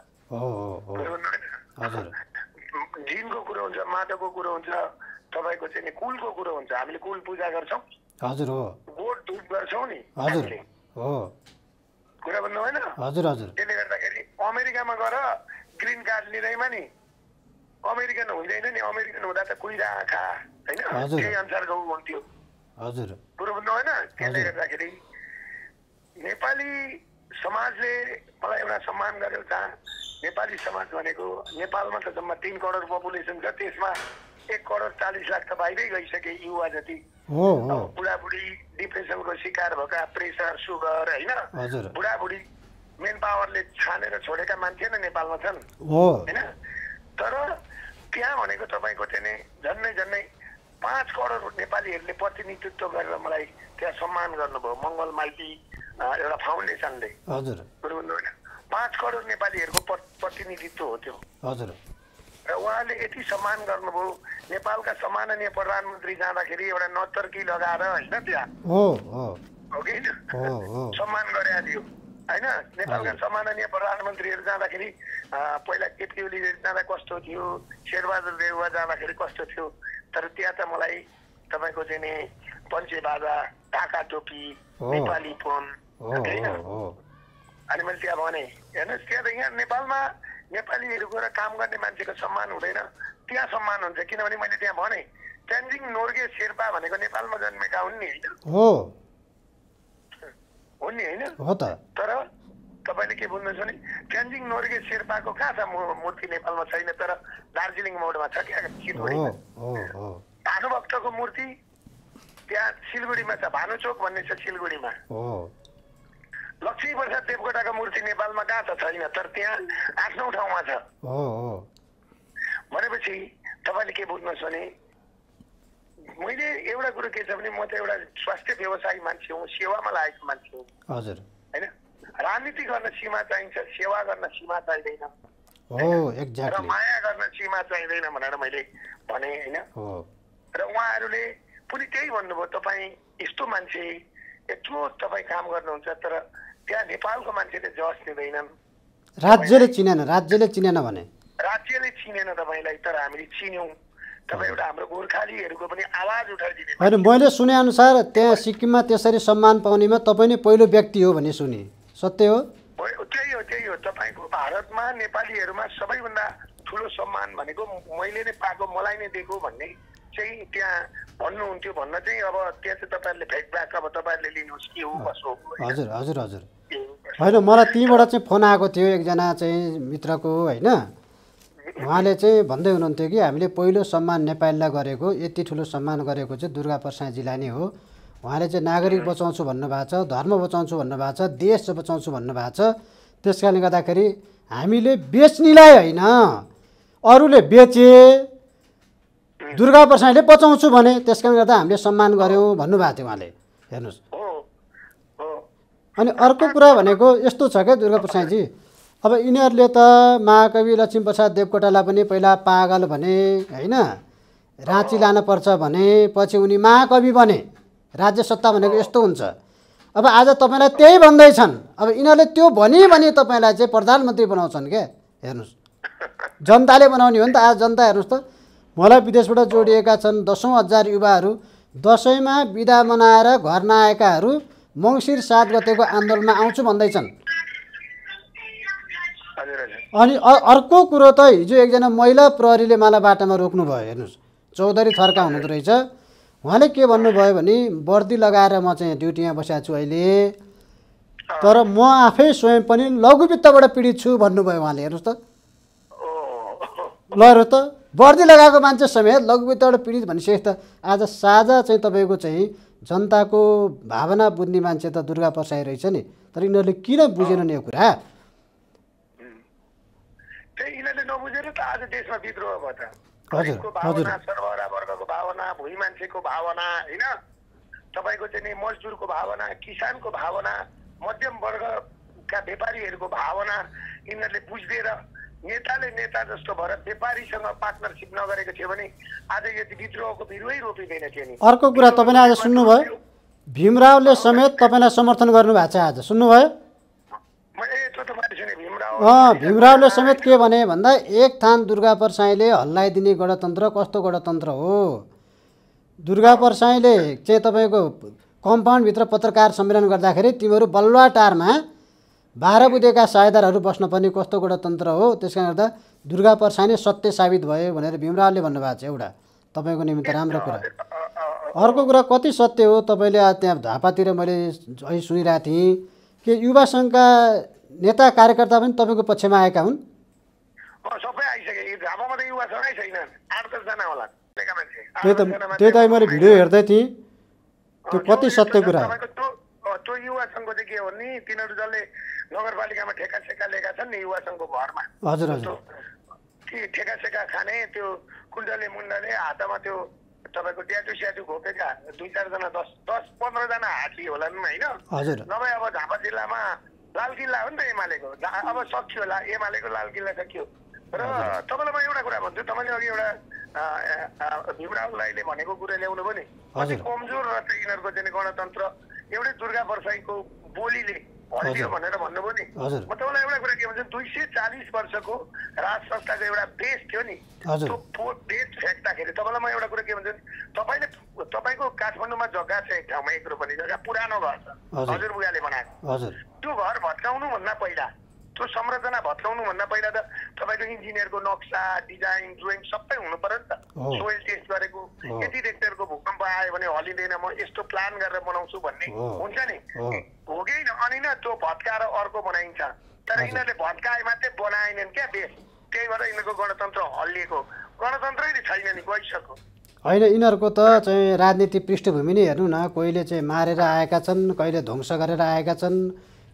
जिनको कुरो हुन्छ माटोको कुरो हुन्छ तपाईँको चाहिँ नि कुलको कुरो हुन्छ हामीले कुल पूजा गर्छौँ हजुर हो गोठ धुप गर्छौँ नि हजुर हो कुरा भन्नु होइन हजुर हजुर त्यसले गर्दाखेरि अमेरिकामा गएर ग्रिन कार्ड लिँदैमा नि अमेरिकन हुँदैन नि अमेरिकन हुँदा त कुहिरा आँखा होइन त्यही अनुसारको हुन्थ्यो हजुर कुरो भन्नु होइन त्यसले गर्दाखेरि नेपाली समाजले मलाई एउटा सम्मान गर्यो जहाँ नेपाली समाज भनेको नेपालमा त जम्मा तिन करोड पपुलेसन छ त्यसमा एक करोड चालिस लाख त बाहिरै गइसके युवा जति बुढाबुढी डिप्रेसनको शिकार भएका प्रेसर सुगर होइन बुढाबुढी मेन पावरले छानेर छोडेका मान्छे नै नेपालमा छन् होइन तर त्यहाँ भनेको तपाईँको चाहिँ नि झन्नै झन्नै पाँच करोड नेपालीहरूले प्रतिनिधित्व गरेर मलाई त्यहाँ सम्मान गर्नुभयो मङ्गल माइती एउटा फाउन्डेसनले हजुर पाँच करोड नेपालीहरूको प्रतिनिधित्व हो त्यो हजुर र उहाँले यति सम्मान गर्नुभयो नेपालका सम्माननीय प्रधानमन्त्री जाँदाखेरि एउटा नचर्की लगाएर होइन त्यहाँ हो कि सम्मान गरे थियो होइन नेपालका सम्माननीय प्रधानमन्त्रीहरू जाँदाखेरि पहिला केपी ओली जाँदा कस्तो थियो शेरबहादुर देउवा जाँदाखेरि कस्तो थियो तर त्यहाँ त मलाई तपाईँको चाहिँ नि पञ्चे बाजा ढाका टोपी नेपाली फोन होइन अनि मैले त्यहाँ भने हेर्नुहोस् त्यहाँ यहाँ नेपालमा नेपालीहरू गएर काम गर्ने मान्छेको सम्मान हुँदैन त्यहाँ सम्मान हुन्छ किनभने मैले त्यहाँ भने तेन्जिङ नोर्गे शेर्पा भनेको नेपालमा जन्मेका हुन् नि होइन हो हुन् नि होइन तर तपाईँले के बुझ्नुहोस् भने तेन्जिङ नोर्गे शेर्पाको कहाँ छ मूर्ति नेपालमा छैन तर दार्जिलिङ मोडमा छ क्या सिलगढीमा भानुभक्तको मूर्ति त्यहाँ सिलगढीमा छ भानुचोक भन्ने छ सिलगढीमा लक्ष्मी प्रसाद देवकोटाको मूर्ति नेपालमा कहाँ त छैन तर त्यहाँ आफ्नो ठाउँमा छ भनेपछि तपाईँले के बुझ्नुहोस् भने मैले एउटा कुरो के छ भने म त एउटा स्वास्थ्य व्यवसायी मान्छे हुँ सेवामा लागेको मान्छे हुँ हजुर होइन राजनीति गर्न सीमा चाहिन्छ सेवा गर्न सीमा चाहिँदैन र माया गर्न सीमा चाहिँदैन भनेर मैले भने होइन र उहाँहरूले पनि त्यही भन्नुभयो तपाईँ यस्तो मान्छे यत्रो तपाईँ काम गर्नुहुन्छ तर त्यहाँ नेपालको मान्छेले जस दिँदैनन् राज्यले चिनेन राज्यले चिनेन भने राज्यले चिनेन तपाईँलाई तर हामीले चिन्यौँ तपाईँ एउटा हाम्रो गोर्खालीहरूको पनि आवाज उठाइदिने होइन मैले सुनेअनुसार त्यहाँ सिक्किममा त्यसरी सम्मान पाउनेमा तपाईँ नै पहिलो व्यक्ति हो भन्ने सुने सत्य हो त्यही हो त्यही हो तपाईँको भारतमा नेपालीहरूमा सबैभन्दा ठुलो सम्मान भनेको मैले नै पाएको मलाई नै दिएको भन्ने चाहिँ त्यहाँ भन्नुहुन्थ्यो भन्न चाहिँ अब त्यहाँ चाहिँ तपाईँहरूले फेडब्याक अब तपाईँहरूले लिनुहोस् के हो कसो हजुर हजुर हजुर होइन मलाई त्यहीँबाट चाहिँ फोन आएको थियो एकजना चाहिँ मित्रको होइन उहाँले चाहिँ भन्दै हुनुहुन्थ्यो कि हामीले पहिलो सम्मान नेपालीलाई गरेको यति ठुलो सम्मान गरेको चाहिँ दुर्गा प्रसादजीलाई नै हो उहाँले चाहिँ नागरिक बचाउँछु भन्नुभएको छ धर्म बचाउँछु भन्नुभएको छ देश बचाउँछु भन्नुभएको छ त्यस कारणले गर्दाखेरि हामीले बेच्नेलाई होइन अरूले बेचे दुर्गा प्रसाईले बचाउँछु भने त्यस कारणले गर्दा हामीले सम्मान गऱ्यौँ भन्नुभएको थियो उहाँले हेर्नुहोस् अनि अर्को कुरा भनेको यस्तो छ क्या दुर्गा प्रसाईजी अब यिनीहरूले त महाकवि लक्ष्मीप्रसाद देवकोटालाई पनि पहिला पागल भने होइन राँची लानुपर्छ भने पछि उनी महाकवि बने राज्य सत्ता भनेको यस्तो हुन्छ अब आज तपाईँलाई त्यही भन्दैछन् अब यिनीहरूले त्यो भन्यो भने तपाईँलाई चाहिँ प्रधानमन्त्री बनाउँछन् क्या हेर्नुहोस् जनताले बनाउने हो नि त आज जनता हेर्नुहोस् त मलाई विदेशबाट जोडिएका छन् दसौँ हजार युवाहरू दसैँमा बिदा मनाएर घर नआएकाहरू मङ्सिर सात गतेको आन्दोलनमा आउँछु भन्दैछन् अनि अर्को कुरो त हिजो एकजना महिला प्रहरीले मलाई बाटामा रोक्नुभयो हेर्नुहोस् चौधरी थर्का हुनुहुँदो रहेछ उहाँले के भन्नुभयो भने बर्दी लगाएर म चाहिँ ड्युटीमा यहाँ बसेको छु अहिले तर म आफै स्वयं पनि लघुवित्तबाट पीडित छु भन्नुभयो उहाँले हेर्नुहोस् त ल हेर्नुहोस् त बर्दी लगाएको मान्छे समेत लघुवित्तबाट पीडित भनिसकेपछि त आज साझा चाहिँ तपाईँको चाहिँ जनताको भावना बुझ्ने मान्छे त दुर्गा परसाई रहेछ नि तर यिनीहरूले किन बुझेनन् यो कुरा यिनीहरूले नबुझेर त आज देशमा विद्रोह भयो त हजुर हजुर सर्वहारा वर्गको भावना भुइँ मान्छेको भावना होइन तपाईँको चाहिँ नि मजदुरको भावना किसानको भावना मध्यम वर्गका व्यापारीहरूको भावना यिनीहरूले बुझिदिएर नेताले नेता जस्तो भएर व्यापारीसँग पार्टनरसिप नगरेको थियो भने आज यति विद्रोहको बिरुवै रोपिँदैन थियो नि अर्को कुरा तपाईँले आज सुन्नुभयो भीमरावले समेत तपाईँलाई समर्थन गर्नुभएको छ आज सुन्नुभयो भीमरावले समेत के भने भन्दा एक थान दुर्गा परसाईले हल्लाइदिने गणतन्त्र कस्तो गणतन्त्र हो दुर्गा परसाईले चाहिँ तपाईँको कम्पाउन्डभित्र पत्रकार सम्मेलन गर्दाखेरि तिमीहरू टारमा बाह्र बुधेका सायदारहरू बस्न पनि कस्तो गणतन्त्र हो त्यस कारण गर्दा दुर्गा पर्साई नै सत्य साबित भयो भनेर भीमरावले भन्नुभएको छ एउटा तपाईँको निमित्त राम्रो कुरा अर्को कुरा कति सत्य हो तपाईँले त्यहाँ धापातिर मैले अहिले सुनिरहेको थिएँ कि युवा सङ्घका नेता कार्यकर्ता पनि तपाईँको पक्षमा आएका हुन् सबै त त्यही त त्यही त मैले भिडियो हेर्दै थिएँ त्यो कति सत्य कुरा त्यो युवा सङ्घको चाहिँ के हो भने तिनीहरू जसले नगरपालिकामा ठेका सेका लिएका छन् नि युवा सङ्घको घरमा हजुर हजुर ती ठेका सेका खाने त्यो कुण्डले मुण्डले हातमा त्यो तपाईँको ट्याटु स्याटु घोपेका दुई चारजना दस दस पन्ध्रजना होला नि होइन हजुर नभए अब झापा जिल्लामा लाल किल्ला हो नि त एमालेको अब सकियो होला एमालेको लाल किल्ला सकियो र तपाईँलाई म एउटा कुरा भन्छु तपाईँले अघि एउटा भीमराव भनेको कुरा ल्याउनु भयो नि कमजोर र यिनीहरूको चाहिँ गणतन्त्र एउटै दुर्गा वर्षाईको बोलीले भनेर भन्नुभयो नि म तपाईँलाई एउटा कुरा के भन्छ दुई सय चालिस वर्षको राज संस्थाको एउटा बेस थियो नि त्यो बेस फ्याँक्दाखेरि तपाईँलाई म एउटा कुरा के भन्छु तपाईँले तपाईँको काठमाडौँमा जग्गा छ एक ठाउँमा एक रोपनी जग्गा पुरानो घर छ हजुर बुवाले बनाएको त्यो घर भत्काउनु भन्दा पहिला त्यो संरचना भत्काउनुभन्दा पहिला त तपाईँको इन्जिनियरको नक्सा डिजाइन ड्रोइङ सबै हुनु पऱ्यो नि त सोइल टेस्ट गरेको यति रेक्टरको भूकम्प आयो भने हलिँदैन म यस्तो प्लान गरेर बनाउँछु भन्ने हुन्छ नि हो कि अनि न त्यो भत्काएर अर्को बनाइन्छ तर यिनीहरूले भत्काए मात्रै बनाएनन् क्या देश त्यही भएर यिनीहरूको गणतन्त्र हल्लिएको गणतन्त्रै छैन नि गइसक्यो होइन यिनीहरूको त चाहिँ राजनीति पृष्ठभूमि नै हेर्नु न कोहीले चाहिँ मारेर आएका छन् कहिले ध्वंस गरेर आएका छन्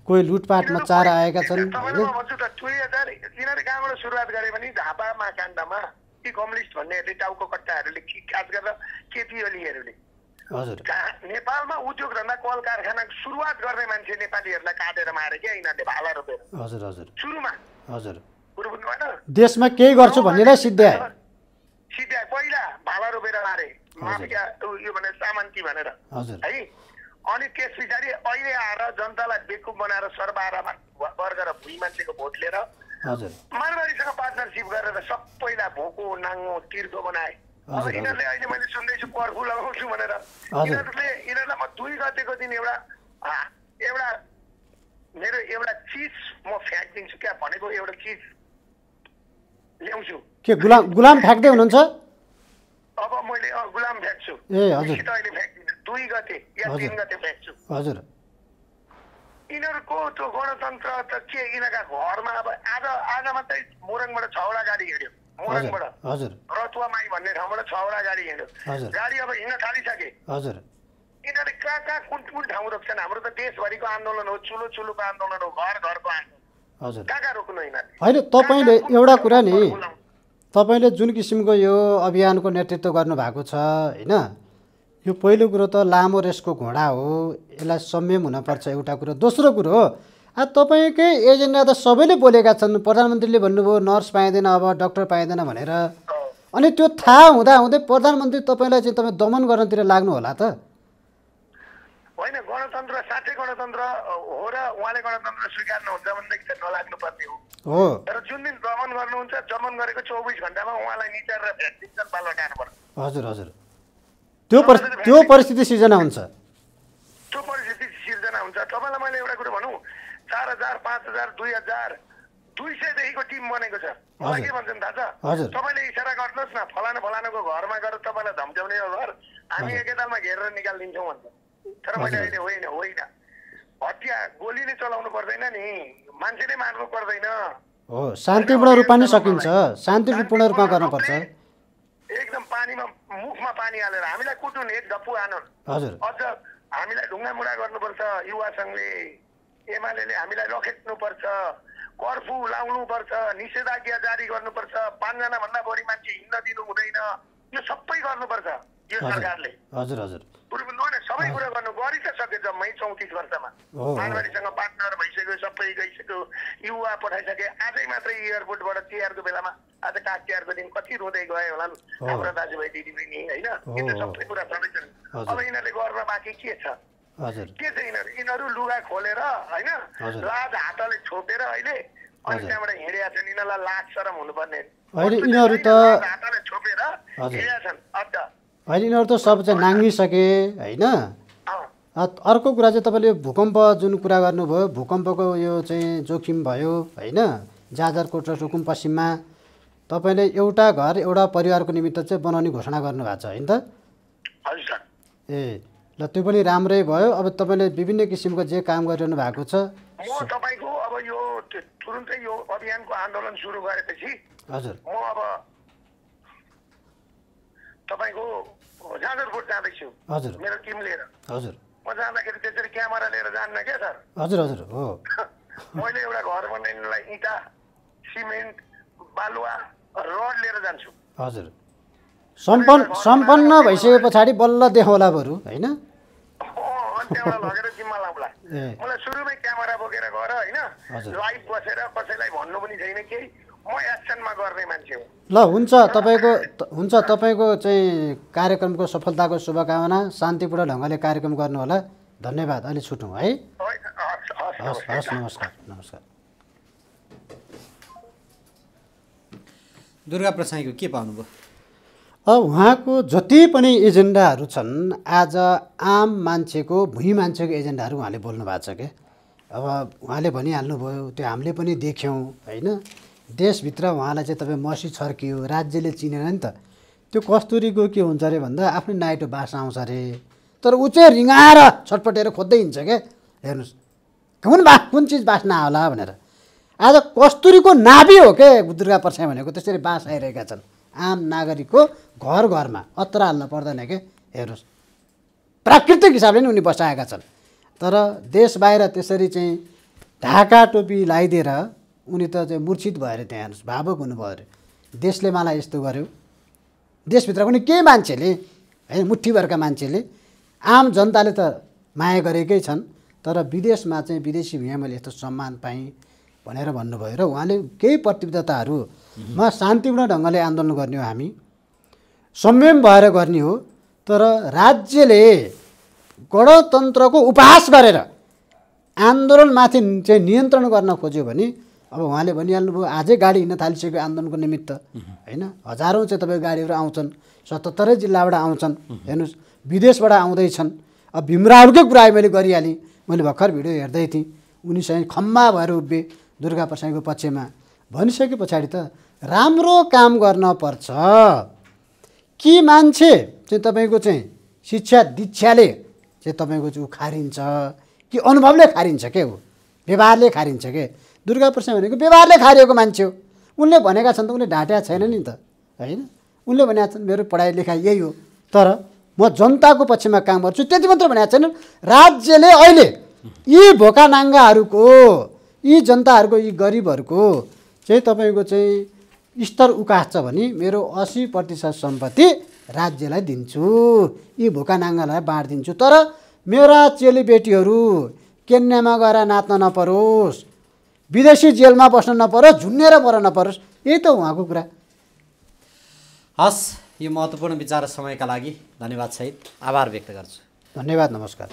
कोही लुटपाटमा चार आएका छन् कहाँबाट सुरुवात गरे भने झापामा काण्डमा ती कम्युनिस्ट भन्नेहरूले टाउको कट्टाहरूले खास गरेर केपिओलीहरूले नेपालमा उद्योग धन्दा कल कारखाना सुरुवात गर्ने मान्छे नेपालीहरूलाई काटेर मारे क्या यिनीहरूले भाला रोपेर हजुर हजुर सुरुमा हजुर कुरो बुझ्नु भएन देशमा केही गर्छु भन्नेलाई सिद्ध्याए सिद्ध्याए पहिला भाला रोपेर मारे माफिया यो भने सामान्ती भनेर हजुर है अनि त्यस पछाडि अहिले आएर जनतालाई बेकुब बनाएर सर्वहारामा वर्ग र भुइँ मान्छेको भोट लिएर मारवाडीसँग पार्टनरसिप गरेर सबैलाई भोको नाङ्गो तिर्को बनाए अब यिनीहरूले अहिले मैले सुन्दैछु कर्फु लगाउँछु भनेर यिनीहरूले यिनीहरूलाई म दुई गतेको दिन एउटा एउटा मेरो एउटा चिज म फ्याँकिदिन्छु क्या भनेको एउटा चिज ल्याउँछु के गुलाम गुलाम फ्याँक्दै हुनुहुन्छ अब मैले गुलाम फ्याँक्छु अहिले फ्याँक्दिन्छु दुई गते या तिन गते भेट्छु हजुर यिनीहरूको त्यो गणतन्त्र त के यिनीहरूका घरमा अब आज आज मात्रै मोरङबाट छवटा गाडी हिँड्यो मोरङबाट रतुवामाई भन्ने ठाउँबाट छवटा गाडी हिँड्यो गाडी अब हिँड्न थालिसके हजुर यिनीहरूले कहाँ कहाँ कुन कुन ठाउँ रोक्छन् हाम्रो त देशभरिको आन्दोलन हो चुलो चुलोको आन्दोलन हो घर घरको आन्दोलन हजुर रोक्नु होइन तपाईँले एउटा कुरा नि तपाईँले जुन किसिमको यो अभियानको नेतृत्व गर्नुभएको छ होइन यो पहिलो कुरो त लामो रेसको घोडा हो यसलाई संयम हुनपर्छ एउटा कुरो दोस्रो कुरो हो तपाईँकै एजेन्डा त सबैले बोलेका छन् प्रधानमन्त्रीले भन्नुभयो नर्स पाइँदैन अब डक्टर पाइँदैन भनेर अनि त्यो थाहा हुँदा हुँदै प्रधानमन्त्री तपाईँलाई चाहिँ तपाईँ दमन गर्नतिर लाग्नु होला त होइन गणतन्त्र साँच्चै गणतन्त्र हो र उहाँले गणतन्त्र स्वीकार्नुहुन्छ भनेदेखि चाहिँ नलाग्नु पर्ने हो तर जुन दिन दमन गर्नुहुन्छ दमन गरेको चौबिस घन्टामा उहाँलाई निचारेर भेट पालन जानुपर्छ हजुर हजुर त्यो त्यो परिस्थिति सिर्जना हुन्छ त्यो परिस्थिति सिर्जना हुन्छ तपाईँलाई मैले एउटा कुरो भनौँ चार हजार पाँच हजार दुई हजार दुई सयदेखिको टिम बनेको छ मलाई के भन्छन् थाहा छ तपाईँले इसारा गर्नुहोस् न फलाना फलानाको घरमा गएर तपाईँलाई धम्क्याउने हो घर हामी एकैतालमा घेरेर निकालिदिन्छौँ भन्छ तर मैले अहिले होइन होइन हत्या गोलीले चलाउनु पर्दैन नि मान्छेले मार्नु पर्दैन हो शान्तिपूर्ण रूपमा नै सकिन्छ शान्तिपूर्ण रूपमा गर्नुपर्छ एकदम पानीमा मुखमा पानी हालेर हामीलाई कुटुन एक झप्पु आनन् अझ हामीलाई ढुङ्गा मुढा गर्नुपर्छ युवा सङ्घले एमाले हामीलाई रखेट्नुपर्छ कर्फ्यु लाउनुपर्छ निषेधाज्ञा जारी गर्नुपर्छ पाँचजना भन्दा बढी मान्छे हिँड्न दिनु हुँदैन यो सबै गर्नुपर्छ यो सरकारले हजुर हजुर कुर्बुन्दुन सबै कुरा गर्नु गरिसके जम्मै चौतिस वर्षमा मानवारीसँग पार्टनर भइसक्यो सबै गइसक्यो युवा पठाइसके आजै मात्रै एयरपोर्टबाट तिहारको बेलामा आज काग तिहारको दिन कति रुँदै गयो होला हाम्रो दाजुभाइ दिदीबहिनी होइन यिनीहरू सबै कुरा सबैजना छन् अब यिनीहरूले गर्न बाँकी के छ के छ यिनीहरू यिनीहरू लुगा खोलेर होइन लाज हातले छोपेर अहिले अनि त्यहाँबाट हिँडेका छन् यिनीहरूलाई लाज शरम हुनुपर्ने यिनीहरू त हातले छोपेर हिँडेका छन् अन्त यिनीहरू त सब चाहिँ नाङ्गिसके होइन अर्को कुरा चाहिँ तपाईँले भूकम्प जुन कुरा गर्नुभयो भूकम्पको यो चाहिँ जोखिम भयो होइन जाजरकोट र रुकुम पश्चिममा तपाईँले एउटा घर एउटा परिवारको निमित्त चाहिँ बनाउने घोषणा गर्नुभएको छ होइन त ए ल त्यो पनि राम्रै भयो अब तपाईँले विभिन्न किसिमको जे काम गरिरहनु भएको छ म तपाईँको अब यो तुरुन्तै यो अभियानको आन्दोलन सुरु गरेपछि हजुर म अब तपाईँको जाजरकोट जाँदैछु हजुर मेरो टिम लिएर हजुर म जाँदाखेरि त्यसरी क्यामेरा लिएर जान्न क्या सर हजुर हजुर हो मैले एउटा घर बनाइनलाई इँटा सिमेन्ट बालुवा रड लिएर जान्छु हजुर सम्पन्न सम्पन्न भइसके पछाडि बल्ल देखाउला बरु होइन लगेर जिम्मा लाउला मलाई सुरुमै क्यामेरा बोकेर गएर होइन लाइभ बसेर कसैलाई भन्नु पनि छैन केही ल हुन्छ तपाईँको हुन्छ तपाईँको चाहिँ कार्यक्रमको सफलताको शुभकामना शान्तिपूर्ण ढङ्गले कार्यक्रम गर्नु होला धन्यवाद अहिले छुटौँ है हस् हस् नमस्कार नमस्कार दुर्गा प्रसाईको के पाउनुभयो अब उहाँको जति पनि एजेन्डाहरू छन् आज आम मान्छेको भुइँ मान्छेको एजेन्डाहरू उहाँले बोल्नु भएको छ क्या अब उहाँले भनिहाल्नुभयो त्यो हामीले पनि देख्यौँ होइन देशभित्र उहाँलाई चाहिँ तपाईँ मसी छर्कियो राज्यले चिनेन नि त त्यो कस्तुरीको के हुन्छ अरे भन्दा आफ्नो नाइटो बासा आउँछ अरे तर ऊ चाहिँ रिँगाएर छटपटेर खोज्दै हिँड्छ क्या हेर्नुहोस् कुन बा कुन चिज बासना होला भनेर आज कस्तुरीको नाभि हो के दुर्गा पर्सा भनेको त्यसरी बास आइरहेका छन् आम नागरिकको घर घरमा अत्र हाल्न पर्दैन के हेर्नुहोस् प्राकृतिक हिसाबले नि उनी बसाएका छन् तर देश बाहिर त्यसरी चाहिँ ढाका टोपी लगाइदिएर उनी त चाहिँ मूर्छित भएर त्यहाँ हेर्नुहोस् भावुक हुनुभयो अरे देशले मलाई यस्तो गर्यो देशभित्र पनि केही मान्छेले होइन मुठीभरका मान्छेले आम जनताले त माया गरेकै छन् तर विदेशमा चाहिँ विदेशी भएँ मैले यस्तो सम्मान पाएँ भनेर भन्नुभयो र उहाँले केही प्रतिबद्धताहरूमा शान्तिपूर्ण ढङ्गले आन्दोलन गर्ने हो हामी संयम भएर गर्ने हो तर राज्यले गणतन्त्रको उपहास गरेर आन्दोलनमाथि चाहिँ नियन्त्रण गर्न खोज्यो भने अब उहाँले भनिहाल्नुभयो आजै गाडी हिँड्न थालिसक्यो आन्दोलनको निमित्त होइन हजारौँ चाहिँ तपाईँको गाडीहरू आउँछन् सतहत्तरै जिल्लाबाट आउँछन् हेर्नुहोस् विदेशबाट आउँदैछन् अब भीमराहरूकै कुरा मैले गरिहालेँ मैले भर्खर भिडियो हेर्दै थिएँ उनीसँग खम्मा भएर उभिए दुर्गा प्रसाईको पक्षमा भनिसके पछाडि त राम्रो काम गर्न पर्छ कि मान्छे चाहिँ तपाईँको चाहिँ शिक्षा दीक्षाले चाहिँ तपाईँको चाहिँ खारिन्छ कि अनुभवले खारिन्छ के ऊ व्यवहारले खारिन्छ के दुर्गा प्रसाद भनेको व्यवहारले खारिएको मान्छे हो उनले भनेका छन् त उनले ढाँट्या छैन नि त होइन उनले भनेका छन् मेरो पढाइ लेखाइ यही हो तर म जनताको पक्षमा काम गर्छु त्यति मात्र भनेका छैनन् राज्यले अहिले यी भोका नाङ्गाहरूको यी जनताहरूको यी गरिबहरूको चाहिँ तपाईँको चाहिँ स्तर उकास्छ भने मेरो असी प्रतिशत सम्पत्ति राज्यलाई दिन्छु यी भोका नाङ्गालाई बाँडिदिन्छु तर मेरा चेलीबेटीहरू केन्यामा गएर नाच्न नपरोस् विदेशी जेलमा बस्न नपरोस् झुन्नेर मर नपरोस् यही त उहाँको कुरा हस् यो महत्त्वपूर्ण विचार समयका लागि धन्यवाद सहित आभार व्यक्त गर्छु धन्यवाद नमस्कार